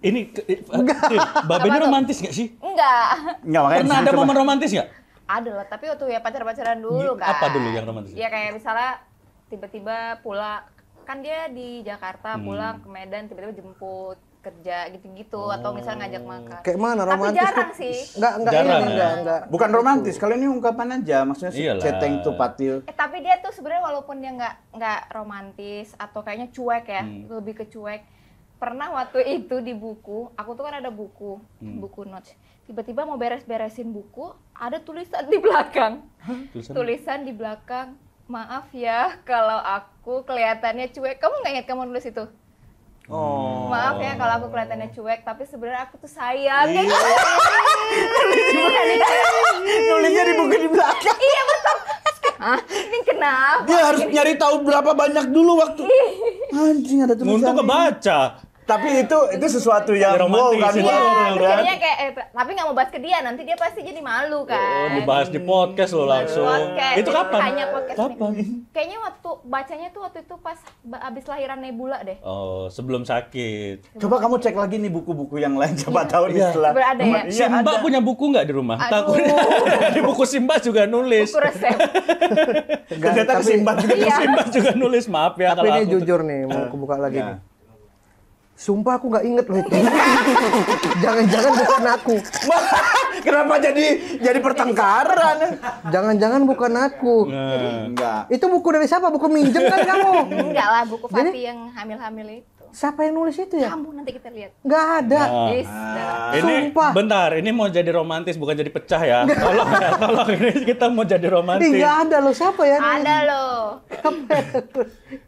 ini eh, eh, Enggak. Mbak Beni romantis nggak sih? Enggak. Enggak makanya. Pernah ada momen romantis nggak? Ada lah, tapi waktu ya pacar-pacaran dulu kan. Apa dulu yang romantis? Iya kayak misalnya tiba-tiba pulang kan dia di Jakarta hmm. pulang ke Medan tiba-tiba jemput kerja gitu-gitu atau misalnya ngajak oh. makan. Kayak mana romantis? Tapi jarang tuh, sih. Enggak enggak jarang, enggak ya? enggak. Bukan gitu. romantis, kalau ini ungkapan aja maksudnya sih chatting tuh patil. Eh tapi dia tuh sebenarnya walaupun dia enggak enggak romantis atau kayaknya cuek ya, hmm. lebih ke cuek pernah waktu itu di buku aku tuh kan ada buku hmm. buku notes tiba-tiba mau beres-beresin buku ada tulisan di belakang tulisan? tulisan di belakang maaf ya kalau aku kelihatannya cuek kamu nggak ingat kamu nulis itu Oh. Maaf ya kalau aku kelihatannya cuek, tapi sebenarnya aku tuh sayang. Iya. [laughs] Iya, iya, Nulisnya di buku di belakang. Iya betul. Ah, ini kenapa? Dia harus nyari tahu berapa banyak dulu waktu. Anjing ada tulisan. Untung kebaca tapi itu itu sesuatu yang wow kan iya, kan? kayak eh, tapi nggak mau bahas ke dia nanti dia pasti jadi malu oh, kan oh, dibahas di podcast lo langsung podcast. itu kapan hanya podcast kapan kayaknya waktu bacanya tuh waktu itu pas abis lahiran Nebula deh oh sebelum sakit coba kamu cek lagi nih buku-buku yang lain coba iya. tahu nih iya. setelah ada ya? Iya, Simba ada. punya buku nggak di rumah takutnya [laughs] di buku Simba juga nulis buku resep ternyata Simba juga iya. Simba juga nulis maaf ya tapi ini jujur nih mau kebuka lagi iya. nih Sumpah aku nggak inget loh itu. [laughs] Jangan-jangan bukan aku. [laughs] Kenapa jadi jadi pertengkaran? Jangan-jangan bukan aku. Nah. Enggak. Itu buku dari siapa? Buku minjem kan kamu? Enggak lah, buku Fati yang hamil-hamil itu. Siapa yang nulis itu ya? Kamu nanti kita lihat. Gak ada. Nah. Yes, nah. nah. Ini Sumpah. bentar, ini mau jadi romantis bukan jadi pecah ya. Gak. Tolong ya, tolong ini kita mau jadi romantis. Ini gak ada loh, siapa ya? Ada loh.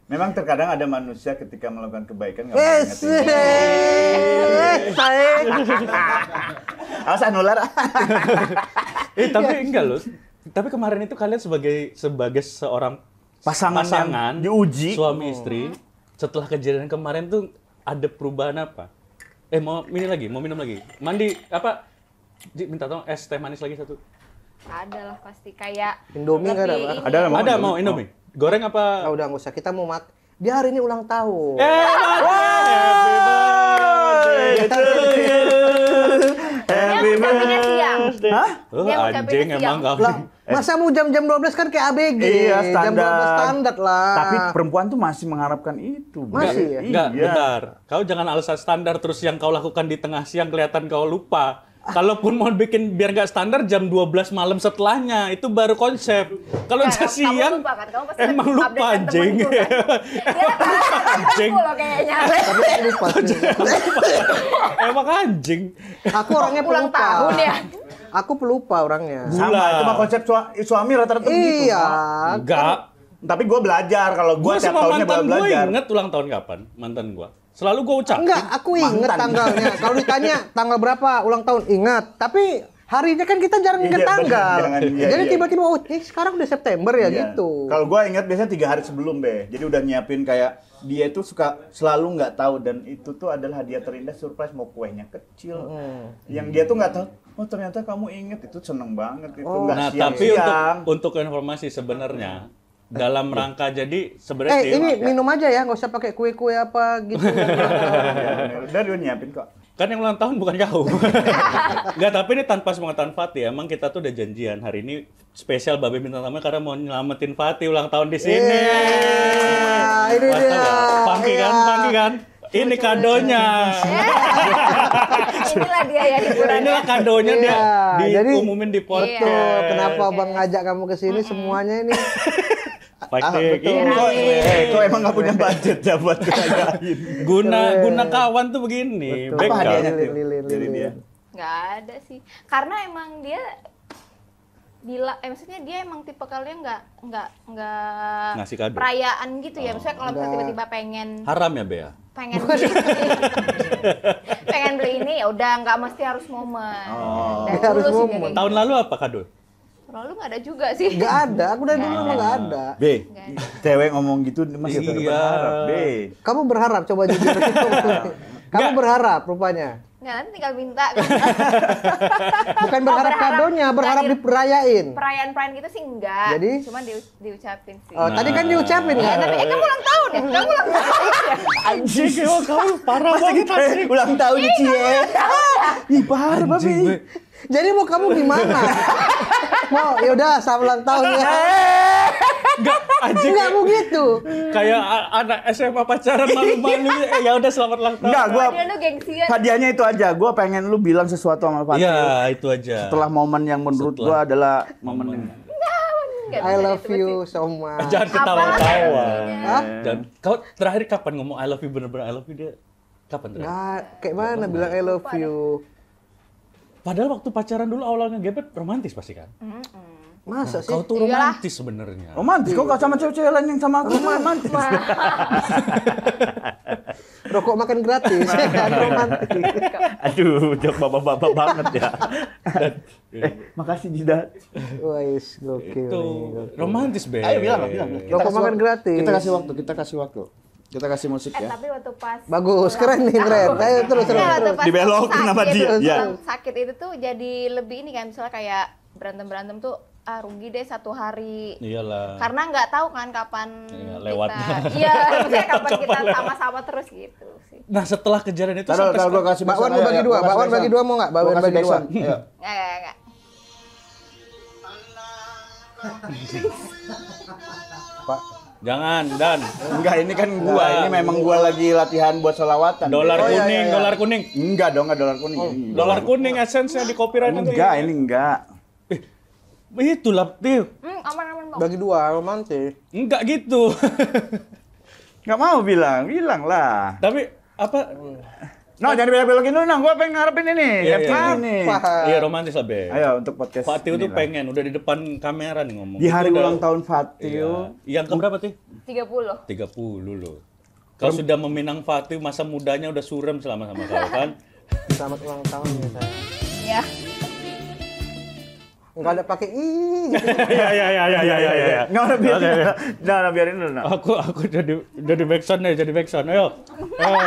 Memang terkadang ada manusia ketika melakukan kebaikan gak yes. Baik. Awas anular. [laughs] eh tapi enggak loh. Tapi kemarin itu kalian sebagai sebagai seorang pasangan, pasangan diuji suami istri. Hmm setelah kejadian kemarin tuh ada perubahan apa? Eh mau minum lagi, mau minum lagi. Mandi apa? minta tolong es teh manis lagi satu. Ada lah pasti kayak Indomie enggak ada. Ada mau. Ada mau Indomie. Goreng apa? Nah, udah nggak usah. Kita mau mat. Dia hari ini ulang tahun. Eh, happy birthday. SD. Hah? Oh, anjing emang kamu. Lah, masa eh. mau jam-jam 12 kan kayak ABG. Iya, standar. Jam 12 standar lah. Tapi perempuan tuh masih mengharapkan itu. Masih ya? Enggak, iya. benar. Kau jangan alasan standar terus yang kau lakukan di tengah siang kelihatan kau lupa. Ah. Kalaupun mau bikin biar nggak standar jam 12 malam setelahnya itu baru konsep. Kalau ya, siang lupa, kan? emang lupa kan anjing. Kan? [laughs] lupa iya, kan? anjing. Tapi [laughs] emang anjing. Aku orangnya pulang tahun ya. Aku pelupa orangnya. Gula. Sama, cuma mah konsep suami rata-rata iya, gitu. Iya. Enggak. Tapi gue belajar kalau gue tiap tahunnya mantan belajar. Gue inget ulang tahun kapan mantan gue. Selalu gue ucap. Enggak, aku inget mantan. tanggalnya. kalau ditanya tanggal berapa ulang tahun ingat. Tapi harinya kan kita jarang ingat iya, tanggal. iya, Jadi iya. tiba-tiba oh eh, sekarang udah September ya iya. gitu. Kalau gue ingat biasanya tiga hari sebelum be. Jadi udah nyiapin kayak dia itu suka selalu nggak tahu dan itu tuh adalah hadiah terindah surprise mau kuenya kecil. Hmm. Yang dia tuh nggak tahu oh ternyata kamu inget itu seneng banget itu oh. nah siang tapi siang. untuk untuk informasi sebenarnya dalam iya. rangka jadi sebenarnya eh, ini ya. minum aja ya nggak usah pakai kue kue apa gitu [laughs] dari udah nyiapin kok kan yang ulang tahun bukan kau [laughs] nggak tapi ini tanpa sepengetahuan Fatih emang kita tuh udah janjian hari ini spesial babe minta tamu karena mau nyelamatin Fatih ulang tahun di sini yeah, ini Pasti dia pangki iya. yeah. kan ini kadonya. [laughs] Inilah dia ya Inilah ya. kadonya dia iya, diumumin di Porto. Kenapa iya, Bang ngajak kamu ke sini semuanya ini [laughs] Faktik. Ah, iya. kok, iya. eh, emang gak punya budget ya buat [laughs] kerjain. guna guna kawan tuh begini. Betul. Apa hadiahnya? Lilin, lilin, dia. Gak ada sih. Karena emang dia bila eh maksudnya dia emang tipe kalian nggak nggak nggak ngasih kado perayaan gitu ya oh. kalau misalnya tiba-tiba pengen haram ya Bea pengen beli [laughs] pengen beli ini ya udah nggak mesti harus momen oh. harus momen tahun lalu apa kado Terlalu gak ada juga sih. Gak ada, aku udah dulu emang gak ada. B, cewek ngomong gitu masih iya. berharap. B, kamu berharap coba jujur. [laughs] kamu gak. berharap rupanya. Nggak, nanti tinggal minta. Kan? [laughs] Bukan berharap, oh, berharap kadonya, berharap diperayain. Perayaan-perayaan gitu sih enggak. Jadi? cuma di, diucapin sih. Oh, nah. tadi kan nah. diucapin iya, kan? Ya, tapi eh, kamu ulang tahun ya? Kamu ulang tahun ya? Anjing, oh, kamu parah banget. Iya, ulang tahun di Cie. Ih, parah banget. Jadi mau kamu gimana? [laughs] mau ya udah selamat ulang tahun ya. Enggak, eh. anjing. Enggak mau gitu. Kayak anak SMA pacaran malu-malu ya. ya udah selamat ulang tahun. Enggak, gua ya. hadiahnya itu aja. gue pengen lu bilang sesuatu sama Fatih. Iya, itu aja. Setelah momen yang menurut gue adalah momen, momen. Yang... I love gitu you so much. Jangan ketawa-tawa. Jangan. Kau terakhir kapan ngomong I love you bener-bener I love you dia? Kapan terakhir? Enggak, kayak mana bilang I love you? Padahal waktu pacaran dulu awalnya gebet romantis pasti kan? Mm hmm Masa nah, sih? Kau tuh romantis sebenarnya. Romantis kau gak sama cewek-cewek lain yang sama aku romantis. [laughs] Rokok makan gratis. Kan romantis. [laughs] Aduh, jok bapak-bapak banget ya. [laughs] eh, makasih Jidat. Wais, gokil. Itu gokil. romantis, Be. Ayo bilang, bilang. Rokok makan gratis. Kita kasih waktu, kita kasih waktu. Kita kasih musik eh, ya. Tapi waktu pas bagus, keren nih, keren. Iya, ayo terus terus. terus. terus. Di belok kenapa dia? Ya. Sakit itu tuh jadi lebih ini kan misalnya kayak berantem-berantem tuh ah rugi deh satu hari. Iyalah. Karena nggak tahu kan kapan ya, iya, lewat. [laughs] Iya, maksudnya kapan, kapan kita sama-sama terus gitu sih. Nah, setelah kejadian itu Taruh, sampai taruh, kasih Mbak mau bagi dua, mbak wan bagi dua mau nggak? mbak bagi dua. enggak, iya. enggak. Pak, Jangan, Dan. Enggak, ini kan gua. Nah, ini memang gua lagi latihan buat sholawatan Dolar oh, iya, kuning, iya, iya. dolar kuning. Enggak dong, enggak dolar kuning. Oh, dolar kuning yang di copyright nanti. Enggak, ini enggak. Eh, itu lah, Tio. Hmm, aman, Bagi dua, romantis. Enggak gitu. enggak mau bilang, bilang lah. Tapi, apa... Nah, jangan bela belokin dulu, nang Gue pengen ngarepin ini. Yeah, FTV yeah. Iya, romantis lah, Be. Ayo, untuk podcast Fatio tuh pengen. Udah di depan kamera nih ngomong. Di hari udah, ulang tahun Fatio. Iya. Yang keberapa, puluh. Tiga puluh loh. Kau sudah meminang Fatih masa mudanya udah surem selama sama kau, [laughs] kan? Selamat ulang tahun ya, saya. Iya. Enggak ada pakai i Iya iya iya iya iya iya. Enggak iya. ada biarin. Enggak iya. ada biarin dulu. Aku aku jadi jadi backsound nih, jadi backsound. Ayo. Ayo.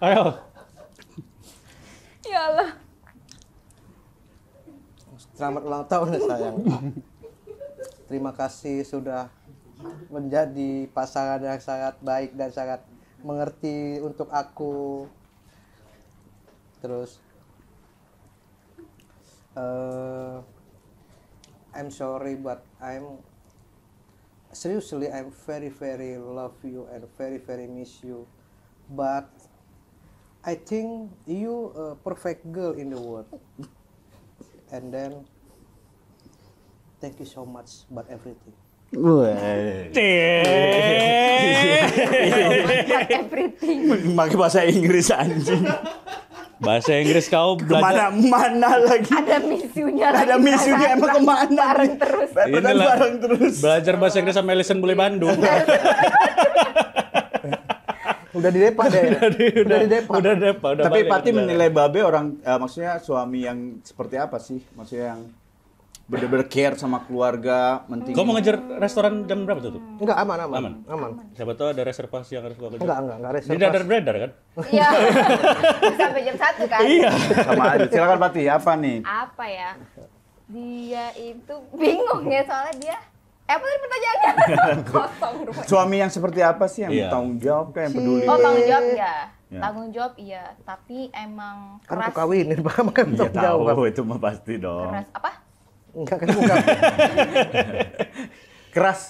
Ayo iyalah. selamat ulang tahun ya sayang terima kasih sudah menjadi pasangan yang sangat baik dan sangat mengerti untuk aku terus uh, I'm sorry but I'm seriously I'm very very love you and very very miss you but I think you a perfect girl in the world. And then thank you so much about everything. everything. Pakai bahasa Inggris anjing. Bahasa Inggris kau belajar kemana-mana lagi. Ada misunya Ada misunya emang kemana? Bareng terus. Bareng terus. Belajar bahasa Inggris sama Alison boleh Bandung. [laughs] udah di depa deh. udah di udah, udah di depa. Udah depa, udah Tapi balik, Pati gitu menilai Babe orang uh, maksudnya suami yang seperti apa sih? Maksudnya yang bener-bener care sama keluarga, penting. Kau mau ngejar restoran jam berapa tuh? Enggak, aman, aman. Aman. aman. Siapa tahu ada reservasi yang harus gua kejar. Enggak, enggak, enggak reservasi. ini ada beredar kan? Iya. [laughs] Sampai jam satu kan? Iya. Sama aja. Silakan Pati, apa nih? Apa ya? Dia itu bingung ya soalnya dia Eh, apa tadi pertanyaannya? [laughs] Kosong Suami yang seperti apa sih yang yeah. Iya. tanggung jawab kayak yang peduli? Oh, tanggung jawab ya. Ya. Tanggung jawab iya, tapi emang keras. Kan aku kawinin, Pak, makan ya, tanggung jawab. Tahu, itu mah pasti dong. Keras apa? Enggak kan bukan. [laughs] keras.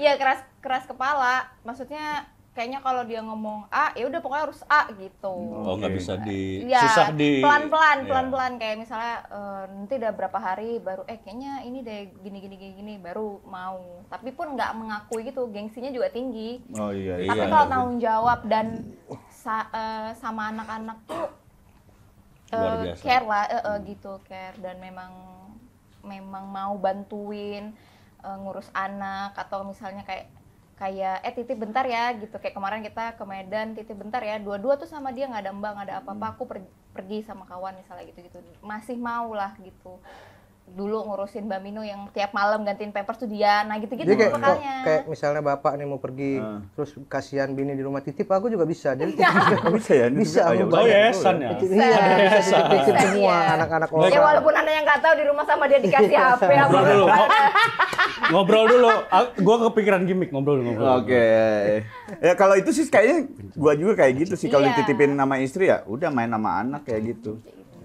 Iya, keras keras kepala. Maksudnya kayaknya kalau dia ngomong A ya udah pokoknya harus A gitu. Oh nggak bisa di ya, susah di pelan-pelan iya. pelan-pelan ya. kayak misalnya uh, nanti udah berapa hari baru eh kayaknya ini deh gini gini gini, gini baru mau. Tapi pun nggak mengakui gitu, gengsinya juga tinggi. Oh iya Tapi iya. Tapi kalau iya, tanggung iya. jawab dan sa uh, sama anak-anak tuh uh, care lah uh, uh, gitu care dan memang memang mau bantuin uh, ngurus anak atau misalnya kayak kayak eh titip bentar ya gitu kayak kemarin kita ke Medan titip bentar ya dua-dua tuh sama dia nggak ada mbak nggak ada apa-apa hmm. aku per pergi sama kawan misalnya gitu gitu masih mau lah gitu dulu ngurusin Mbak Mino yang tiap malam gantiin paper tuh dia. Nah gitu-gitu kayak, bekalnya. Kayak misalnya bapak nih mau pergi, uh. terus kasihan bini di rumah titip, aku juga bisa. Jadi iya. titip juga [laughs] bisa ya? Bisa. Oh, oh yayasan ya? Iya, bisa titip semua iya. anak-anak ya, orang. Ya walaupun anda yang nggak tahu di rumah sama dia dikasih iya. HP. Ngobrol dulu. Ah, ngobrol dulu. Gue kepikiran gimmick, ngobrol dulu. Oke. Ya kalau itu sih kayaknya gue juga kayak gitu sih. Kalau dititipin nama istri ya udah main nama anak kayak gitu.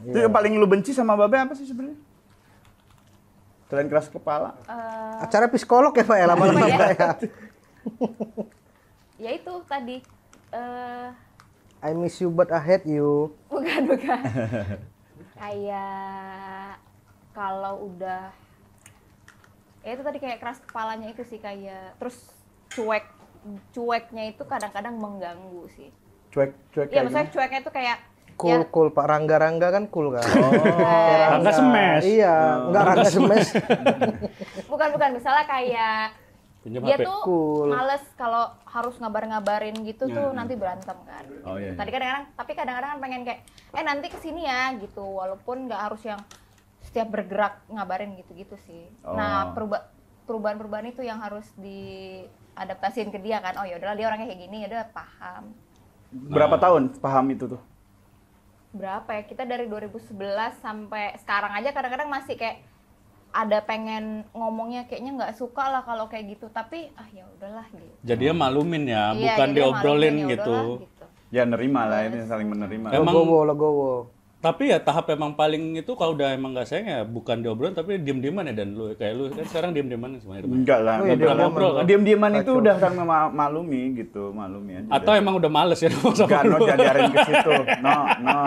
Itu yang paling lu benci sama Babe apa sih sebenarnya? selain keras kepala uh, acara psikolog ya pak ya lama-lama ya. ya ya itu tadi uh, I miss you but I hate you bukan bukan [laughs] kayak kalau udah ya itu tadi kayak keras kepalanya itu sih kayak terus cuek cueknya itu kadang-kadang mengganggu sih cuek cuek ya maksudnya gimana? cueknya itu kayak cool ya. cool Pak Rangga Rangga kan cool kan. Oh. Rangga, Rangga smash. Iya, oh. enggak Rangga smash. [laughs] bukan bukan misalnya kayak Pinjam dia tuh cool. males kalau harus ngabar-ngabarin gitu ya. tuh ya. nanti berantem kan. Oh, iya, iya. Tadi kadang-kadang tapi kadang-kadang kan pengen kayak eh nanti kesini ya gitu walaupun nggak harus yang setiap bergerak ngabarin gitu-gitu sih. Nah, oh. Nah perubahan-perubahan itu yang harus diadaptasiin ke dia kan. Oh ya udahlah dia orangnya kayak gini ya udah paham. Berapa nah. tahun paham itu tuh? berapa ya kita dari 2011 sampai sekarang aja kadang-kadang masih kayak ada pengen ngomongnya kayaknya nggak suka lah kalau kayak gitu tapi ah ya udahlah gitu Jadi ya malumin ya, iya, ya bukan diobrolin gitu. gitu ya nerima lah ini saling menerima emang logowo, legowo tapi ya tahap emang paling itu kalau udah emang gak sayang ya bukan diobrolan tapi diem-dieman ya dan lu kayak lu kan sekarang diem-dieman semuanya enggak lah oh iya, enggak diem ngobrol kan diem-dieman itu udah kan malumi gitu malumi. ya atau emang udah males ya sama enggak no jadarin ke situ no no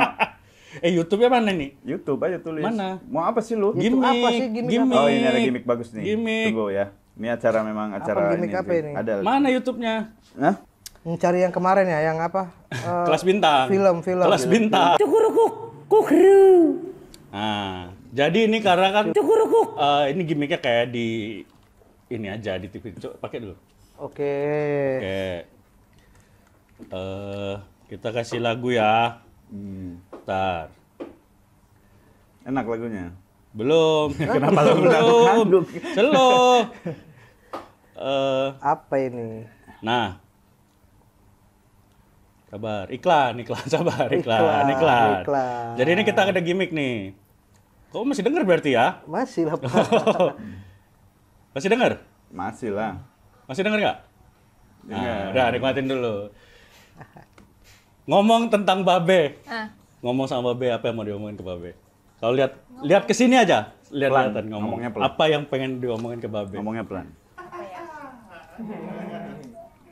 Eh youtube ya mana nih? YouTube aja tulis. Mana? Mau apa sih lu? Gimik, apa sih gimik, gimik. Apa? Oh ini ada gimmick bagus nih. Gimmick. Tunggu ya. Ini acara memang acara apa, ini. Apa ini? Ada. Mana YouTube-nya? Nah. Mencari yang kemarin ya, yang apa? Uh, Kelas eh, bintang. Film, film. Kelas bintang. Cukurukuk kukru. Nah, jadi ini karena kan cukurukuk. Uh, eh, ini gimmicknya kayak di ini aja di TV. Coba pakai dulu. Oke. Oke. Eh, kita kasih lagu ya. Hmm. Enak lagunya? Belum. [laughs] Kenapa lagu belum? Belum. Celo. Uh, apa ini? Nah, Sabar, iklan, iklan, [laughs] sabar, iklan, iklan. iklan. iklan. Jadi ini kita ada gimmick nih. Kau masih dengar berarti ya? Masih lah. [laughs] masih dengar? Masih lah. Masih dengar nggak? Nah, udah nikmatin dulu. Ngomong tentang babe. Ah. Ngomong sama babe apa yang mau diomongin ke babe? Kalau lihat Ngomong. lihat ke sini aja. Lihat pelan. ngomong. Ngomongnya pelan. Apa yang pengen diomongin ke babe? Ngomongnya pelan.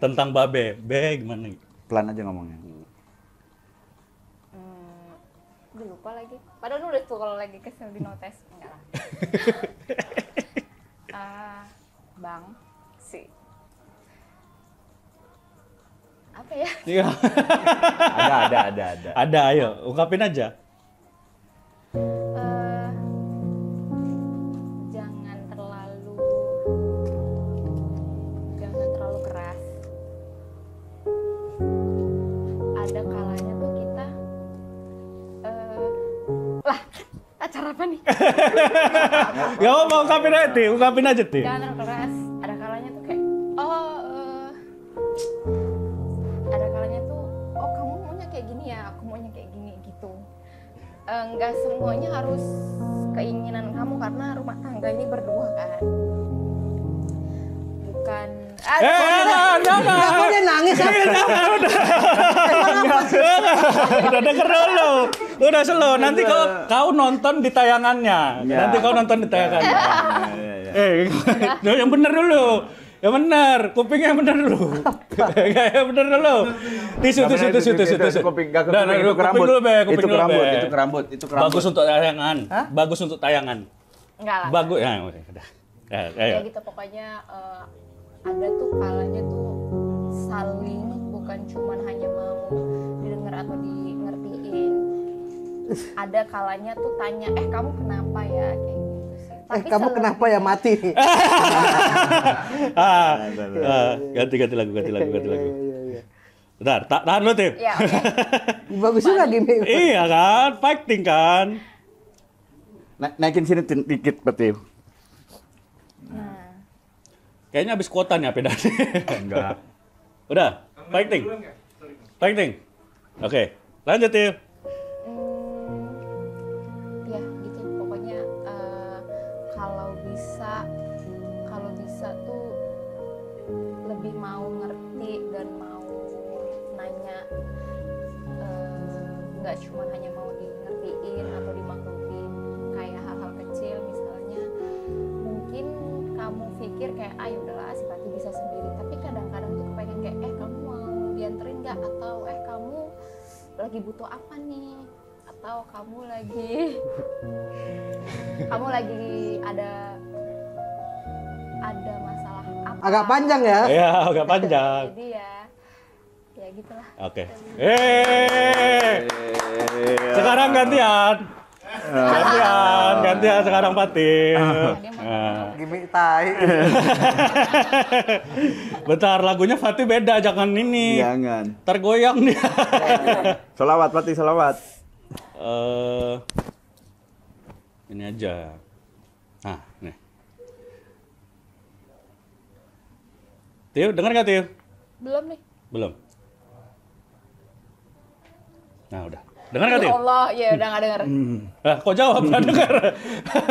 tentang babe. Be gimana? nih? pelan aja ngomongnya hmm, hmm Gue lupa lagi padahal udah tuh kalau lagi kesel di notes enggak lah uh, [laughs] bang si apa ya iya ada ada ada ada ada ayo ungkapin aja Lah, acara apa nih? [laughs] ya mau ngapain aja deh, ngapain aja deh. Jangan keras. Ada kalanya tuh kayak, oh, eh, ada kalanya tuh, oh kamu maunya kayak gini ya, aku maunya kayak gini gitu. Enggak eh, semuanya harus keinginan kamu karena rumah tangga ini berdua kan. Bukan eh, jangan, ya? udah nangis. ya [laughs] udah denger dulu. Udah selo. Nanti kau kau nonton di tayangannya. Ya. Nanti kau nonton di tayangannya. Ya, ya, eh, [laughs] yang bener dulu. Ya benar, kupingnya benar dulu. Kayak [laughs] benar dulu. Tisu, tisu, tisu, tisu, tisu. Kuping, gak kuping, itu kerambut. itu kerambut, itu kerambut, itu kerambut. Bagus untuk tayangan. Bagus untuk tayangan. Enggak lah. Bagus, ya udah. Ya, ya, ya. ya gitu pokoknya eh, ada tuh kalanya tuh saling bukan cuman hanya mau didengar atau di ngertiin ada kalanya tuh tanya eh kamu kenapa ya kayak gitu sih eh, Tapi eh kamu kenapa ya mati [laughs] ah, ah, ah, ganti ganti lagu ganti lagu ganti lagu iya, iya, iya. Bentar, tak tahan lo, Tim. Ya, okay. [laughs] Bagus juga gini. Iya kan, fighting kan. Na naikin sini dikit, Tim. Kayaknya habis kuota nih HP Dani. [laughs] Enggak. Udah, fighting. Fighting. Oke, okay. lanjut ya. atau eh kamu lagi butuh apa nih atau kamu lagi [laughs] kamu lagi ada ada masalah apa agak panjang ya ya agak panjang jadi ya ya gitulah oke okay. sekarang gantian gantian, gantian sekarang pati. Ah. Ah. Gimik tai. [laughs] Bentar, lagunya Fatih beda, jangan ini. Jangan. Tergoyang dia. [laughs] selawat Fatih, selawat. Uh, ini aja. Nah, nih. Tio, dengar gak Tio? Belum nih. Belum. Nah, udah. Dengar gak Ya Allah, ya udah gak dengar. Hmm. Nah, kok jawab gak dengar?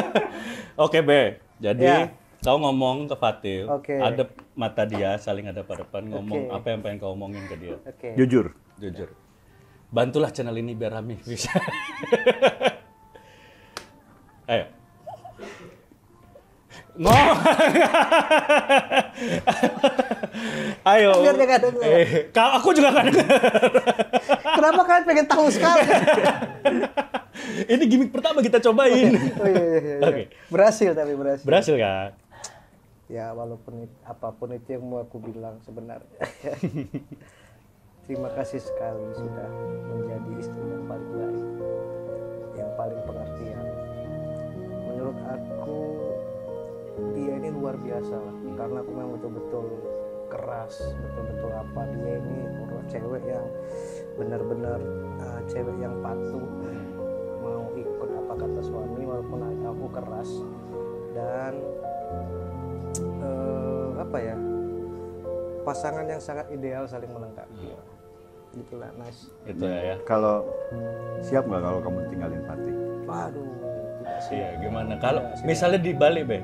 [laughs] Oke be jadi ya. kau ngomong ke Fatil, okay. ada mata dia saling ada pada depan ngomong okay. apa yang pengen kau omongin ke dia. Okay. Jujur. Jujur. Bantulah channel ini biar rame bisa. [laughs] Ayo. No. Ayo. Kan biar dia eh, aku juga kan. Kenapa kalian pengen tahu sekali? Ini gimmick pertama kita cobain. Oh, iya, iya, iya. iya. Okay. Berhasil tapi berhasil. Berhasil kan? Ya walaupun itu, apapun itu yang mau aku bilang sebenarnya. Terima kasih sekali sudah menjadi istri yang paling baik, yang paling pengertian. luar biasa lah karena aku memang betul-betul keras betul-betul apa dia ini orang cewek yang benar-benar uh, cewek yang patuh mau ikut apa kata suami walaupun aku keras dan uh, apa ya pasangan yang sangat ideal saling melengkapi hmm. gitulah mas itu ya, ya. kalau siap nggak kalau kamu tinggalin Fatih? Waduh tidak Iya gimana kalau ya, misalnya Bali be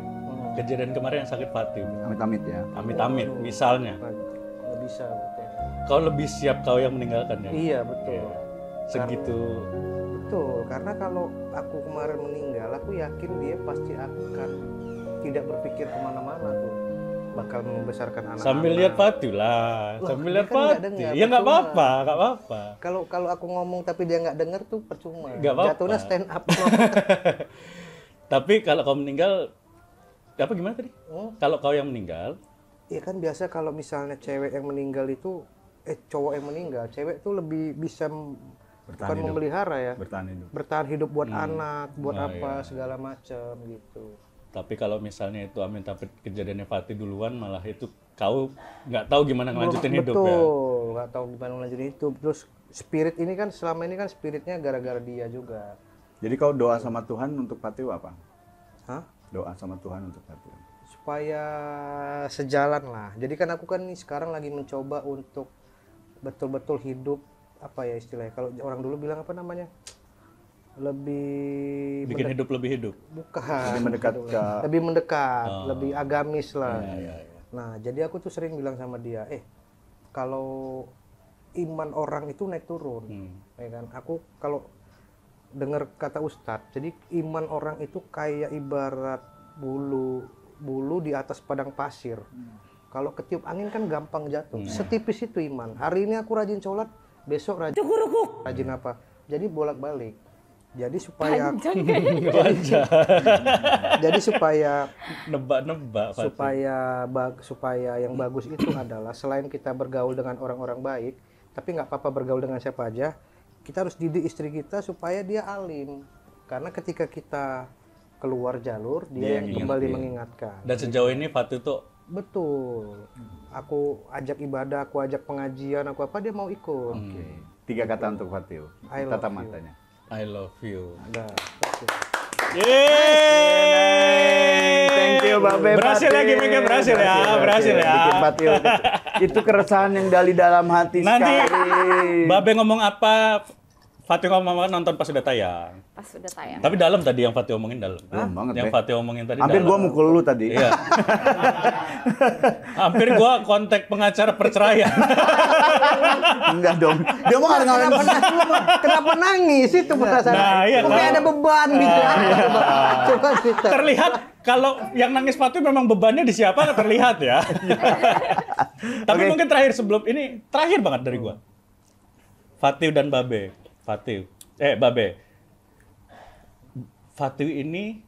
kejadian kemarin yang sakit hati. Amit-amit ya. Amit-amit misalnya. Kalau bisa. Betul. Kau lebih siap kau yang meninggalkan ya. Iya betul. Ya. Segitu. Karena, betul karena kalau aku kemarin meninggal aku yakin dia pasti akan tidak berpikir kemana-mana tuh bakal membesarkan anak sambil lihat Patu lah sambil lihat kan Patu ya nggak apa-apa nggak apa-apa kalau kalau aku ngomong tapi dia nggak dengar tuh percuma gak apa -apa. jatuhnya stand up [laughs] tapi kalau kau meninggal Ya, apa gimana tadi? Oh. Kalau kau yang meninggal? Iya kan biasa kalau misalnya cewek yang meninggal itu eh cowok yang meninggal, cewek tuh lebih bisa bertahan bukan memelihara ya. Bertahan hidup. Bertahan hidup buat hmm. anak, buat oh, apa iya. segala macam gitu. Tapi kalau misalnya itu Amin tapi kejadiannya Fatih duluan malah itu kau nggak tahu gimana ngelanjutin hidup betul, ya. Betul, nggak tahu gimana ngelanjutin itu. Terus spirit ini kan selama ini kan spiritnya gara-gara dia juga. Jadi kau doa sama Tuhan untuk Fatih apa? Hah? doa sama Tuhan untuk hati Supaya sejalan lah. Jadi kan aku kan nih sekarang lagi mencoba untuk betul-betul hidup apa ya istilahnya kalau orang dulu bilang apa namanya lebih bikin hidup lebih hidup bukan lebih mendekat ke... lebih mendekat oh. lebih agamis lah ya, ya, ya. nah jadi aku tuh sering bilang sama dia eh kalau iman orang itu naik turun hmm. ya kan aku kalau dengar kata ustadz jadi iman orang itu kayak ibarat bulu bulu di atas padang pasir kalau ketiup angin kan gampang jatuh hmm. setipis itu iman hari ini aku rajin sholat besok rajin rajin apa jadi bolak balik jadi supaya jadi, [laughs] jadi supaya nebak-nebak supaya bag, supaya yang bagus itu adalah selain kita bergaul dengan orang-orang baik tapi nggak apa-apa bergaul dengan siapa aja kita harus didik istri kita supaya dia alim karena ketika kita keluar jalur dia, dia yang kembali dia. mengingatkan dan sejauh ini Fatu tuh betul aku ajak ibadah aku ajak pengajian aku apa dia mau ikut hmm. tiga kata gitu. untuk Fatu tatap matanya you. I love you nah, Yeay! patio babe. Berhasil ya gimmicknya berhasil ya, berhasil ya. Bikin patio. Itu keresahan yang dari dalam hati Nanti, sekali. Babe ngomong apa, Fatih Omar kan nonton pas sudah tayang. Pas sudah tayang. Tapi dalam tadi yang Fatih omongin dalam. Dalam banget. Yang Fatih omongin tadi. Hampir gue gua mukul lu tadi. Iya. [laughs] Hampir gua kontak pengacara perceraian. Enggak dong. Dia mau nggak ngalamin kenapa, [laughs] kenapa nangis itu perasaan. Nah, iya, Mungkin ada beban nah, gitu. Iya kan? Coba, coba Terlihat kalau yang nangis Fatih memang bebannya di siapa terlihat ya. [laughs] Tapi mungkin terakhir sebelum ini terakhir banget dari gua. Fatih dan Babe. Fatih, Eh, Babe. Fatih ini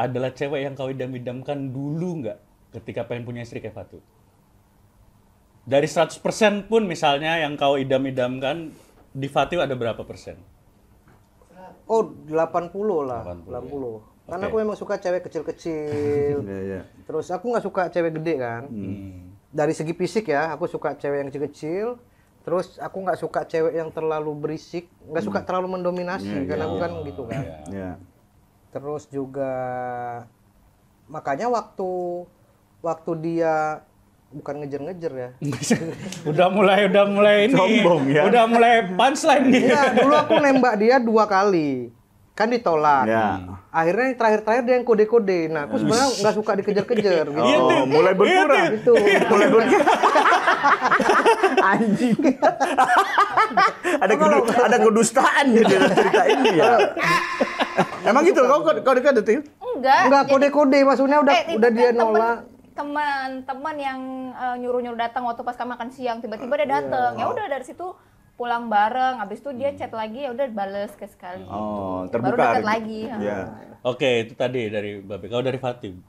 adalah cewek yang kau idam-idamkan dulu nggak ketika pengen punya istri kayak Fatih, Dari 100% pun misalnya yang kau idam-idamkan, di Fatih ada berapa persen? Oh, 80 lah. 80. 80. Ya. Karena okay. aku memang suka cewek kecil-kecil. yeah, [laughs] yeah. Ya. Terus aku nggak suka cewek gede kan. Hmm. Dari segi fisik ya, aku suka cewek yang kecil-kecil terus aku nggak suka cewek yang terlalu berisik nggak suka hmm. terlalu mendominasi yeah, karena yeah. aku yeah. Kan gitu kan yeah. Iya. terus juga makanya waktu waktu dia bukan ngejer ngejer ya [laughs] udah mulai udah mulai ini Sombong, ya? udah mulai punchline nih ya, dulu aku nembak dia dua kali kan ditolak. Ya. Akhirnya terakhir-terakhir dia yang kode-kode. Nah, aku sebenarnya nggak suka dikejar-kejar. [laughs] Gitu. Oh, iya, mulai iya, berkurang. Itu. [laughs] Mulai berkurang. [laughs] Anjing. ada kudu, ada kedustaan gitu cerita ini ya. Emang gitu kau kau dekat detil? Enggak. Enggak kode-kode maksudnya udah eh, udah dia eh, nolak teman-teman yang uh, nyuruh-nyuruh datang waktu pas kami makan siang tiba-tiba dia datang. Iya. Ya udah dari situ pulang bareng habis itu dia hmm. chat lagi ya udah bales ke sekali oh, gitu. terbuka baru deket lagi ya. Iya. oke okay, itu tadi dari babe kalau dari Fatim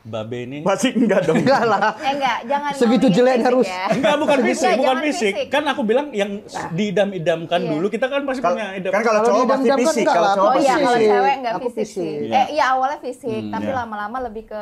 Babe ini masih enggak dong. [laughs] enggak lah. [laughs] Eh, enggak, jangan segitu jelek harus. Ya. [laughs] Enggak, bukan fisik, bukan fisik. Kan aku bilang yang nah. diidam-idamkan iya. dulu kita kan pasti Kal punya idam. Kan kalau cowok pasti fisik, kalau cowok pasti. Oh iya, kalau cewek enggak fisik. fisik. Iya. Eh iya awalnya fisik, hmm, tapi lama-lama lebih ke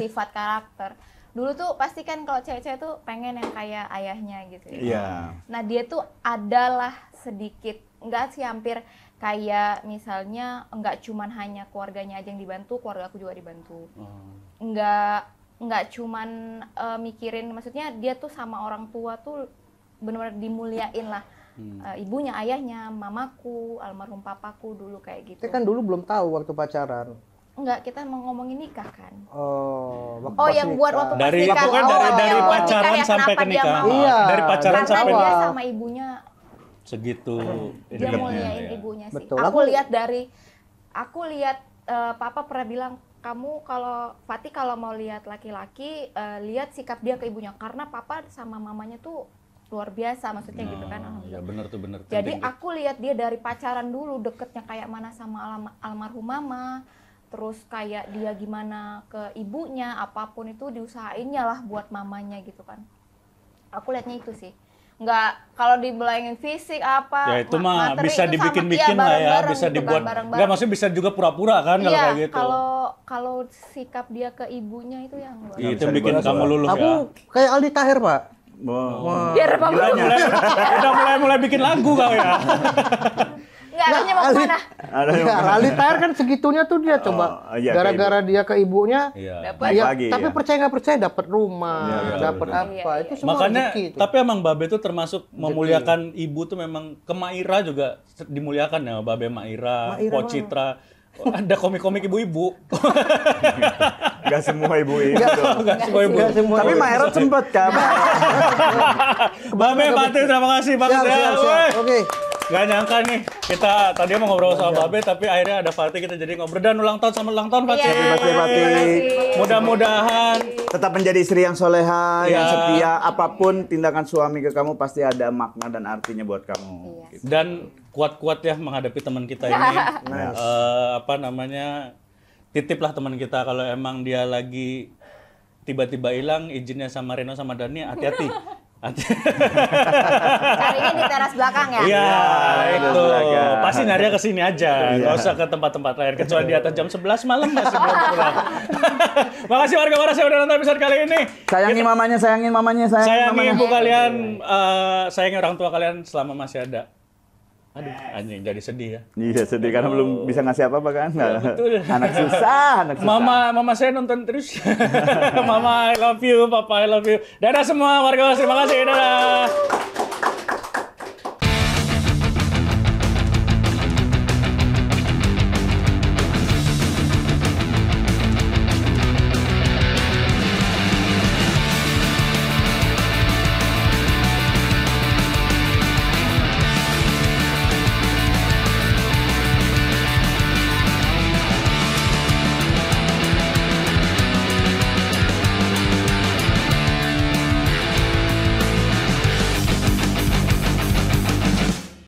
sifat karakter dulu tuh pasti kan kalau cewek-cewek tuh pengen yang kayak ayahnya gitu ya. Yeah. Nah dia tuh adalah sedikit, enggak sih hampir kayak misalnya enggak cuman hanya keluarganya aja yang dibantu, keluarga aku juga dibantu. Hmm. Enggak enggak cuman uh, mikirin, maksudnya dia tuh sama orang tua tuh benar-benar dimuliain lah. Hmm. Eh, ibunya, ayahnya, mamaku, almarhum papaku dulu kayak gitu. Kita kan dulu belum tahu waktu pacaran Enggak, kita mau ngomongin nikah kan. Oh, waktu Oh, yang buat waktu dari nikah. Kan oh, dari dari pacaran ya, nikah, sampai ke nikah. Iya. Dari pacaran Karena sampai dia sama ibunya segitu dia mau ya. Iya. ibunya sih. Betul. Aku, lihat dari aku lihat uh, papa pernah bilang kamu kalau Fatih kalau mau lihat laki-laki uh, lihat sikap dia ke ibunya karena papa sama mamanya tuh luar biasa maksudnya nah, gitu kan nah, Ya benar tuh bener. Jadi aku lihat dia dari pacaran dulu deketnya kayak mana sama alam, almarhum mama terus kayak dia gimana ke ibunya apapun itu diusahainnya lah buat mamanya gitu kan aku liatnya itu sih nggak kalau dibelain fisik apa ya itu mah bisa dibikin-bikin lah ya bisa gitu kan, dibuat kan, bareng -bareng. nggak maksudnya bisa juga pura-pura kan kalau iya, kayak gitu kalau kalau sikap dia ke ibunya itu yang ya, itu bikin kamu luluh aku ya. kayak Aldi Tahir pak Wow. Biar apa mulai, mulai, udah mulai mulai bikin lagu kau ya. [laughs] Enggak, arahnya mau kemana? Lali kan segitunya tuh dia coba. Gara-gara oh, oh, iya, dia ke ibunya, Ya, lagi. Tapi ya. percaya nggak percaya dapat rumah, ya, ya, dapat iya, apa. Iya, iya. Itu semua Makanya, itu. tapi emang Babe itu termasuk memuliakan memuliakan ibu tuh memang ke Maira juga dimuliakan ya Babe Maira, Maira Pocitra. Mana? ada komik-komik ibu-ibu. Gak semua ibu-ibu. Gak, semua ibu. Gak [laughs] Tapi Maira sempat sempet kan. Babe Mati, terima kasih. banget ya. Oke. Gak nyangka nih kita tadi mau ngobrol sama Babe tapi akhirnya ada Fatih kita jadi ngobrol dan ulang tahun sama ulang tahun Fatih. Iya, Happy birthday Fatih. Mudah-mudahan tetap menjadi istri yang soleha, iya. yang setia. Apapun tindakan suami ke kamu pasti ada makna dan artinya buat kamu. Iya. Gitu. Dan kuat-kuat ya menghadapi teman kita ini. [laughs] Eh, apa namanya? Titiplah teman kita kalau emang dia lagi tiba-tiba hilang izinnya sama Reno sama Dani hati-hati [laughs] Carinya di teras belakang ya? Iya, ya, itu. Pasti nari ke sini aja. Iya. Nggak usah ke tempat-tempat lain. Kecuali di atas jam 11 malam masih belum pulang. [laughs] Makasih warga waras yang udah nonton episode kali ini. Sayangi mamanya, sayangin mamanya, sayangin, sayangin mamanya. Sayangi ibu kalian, uh, sayangi orang tua kalian selama masih ada. Aduh, anjing jadi sedih ya. Iya, sedih karena oh. belum bisa ngasih apa-apa kan. Ya, betul. [laughs] anak susah, anak susah. Mama, mama saya nonton terus. [laughs] mama I love you, papa I love you. Dadah semua warga, terima kasih. Dadah.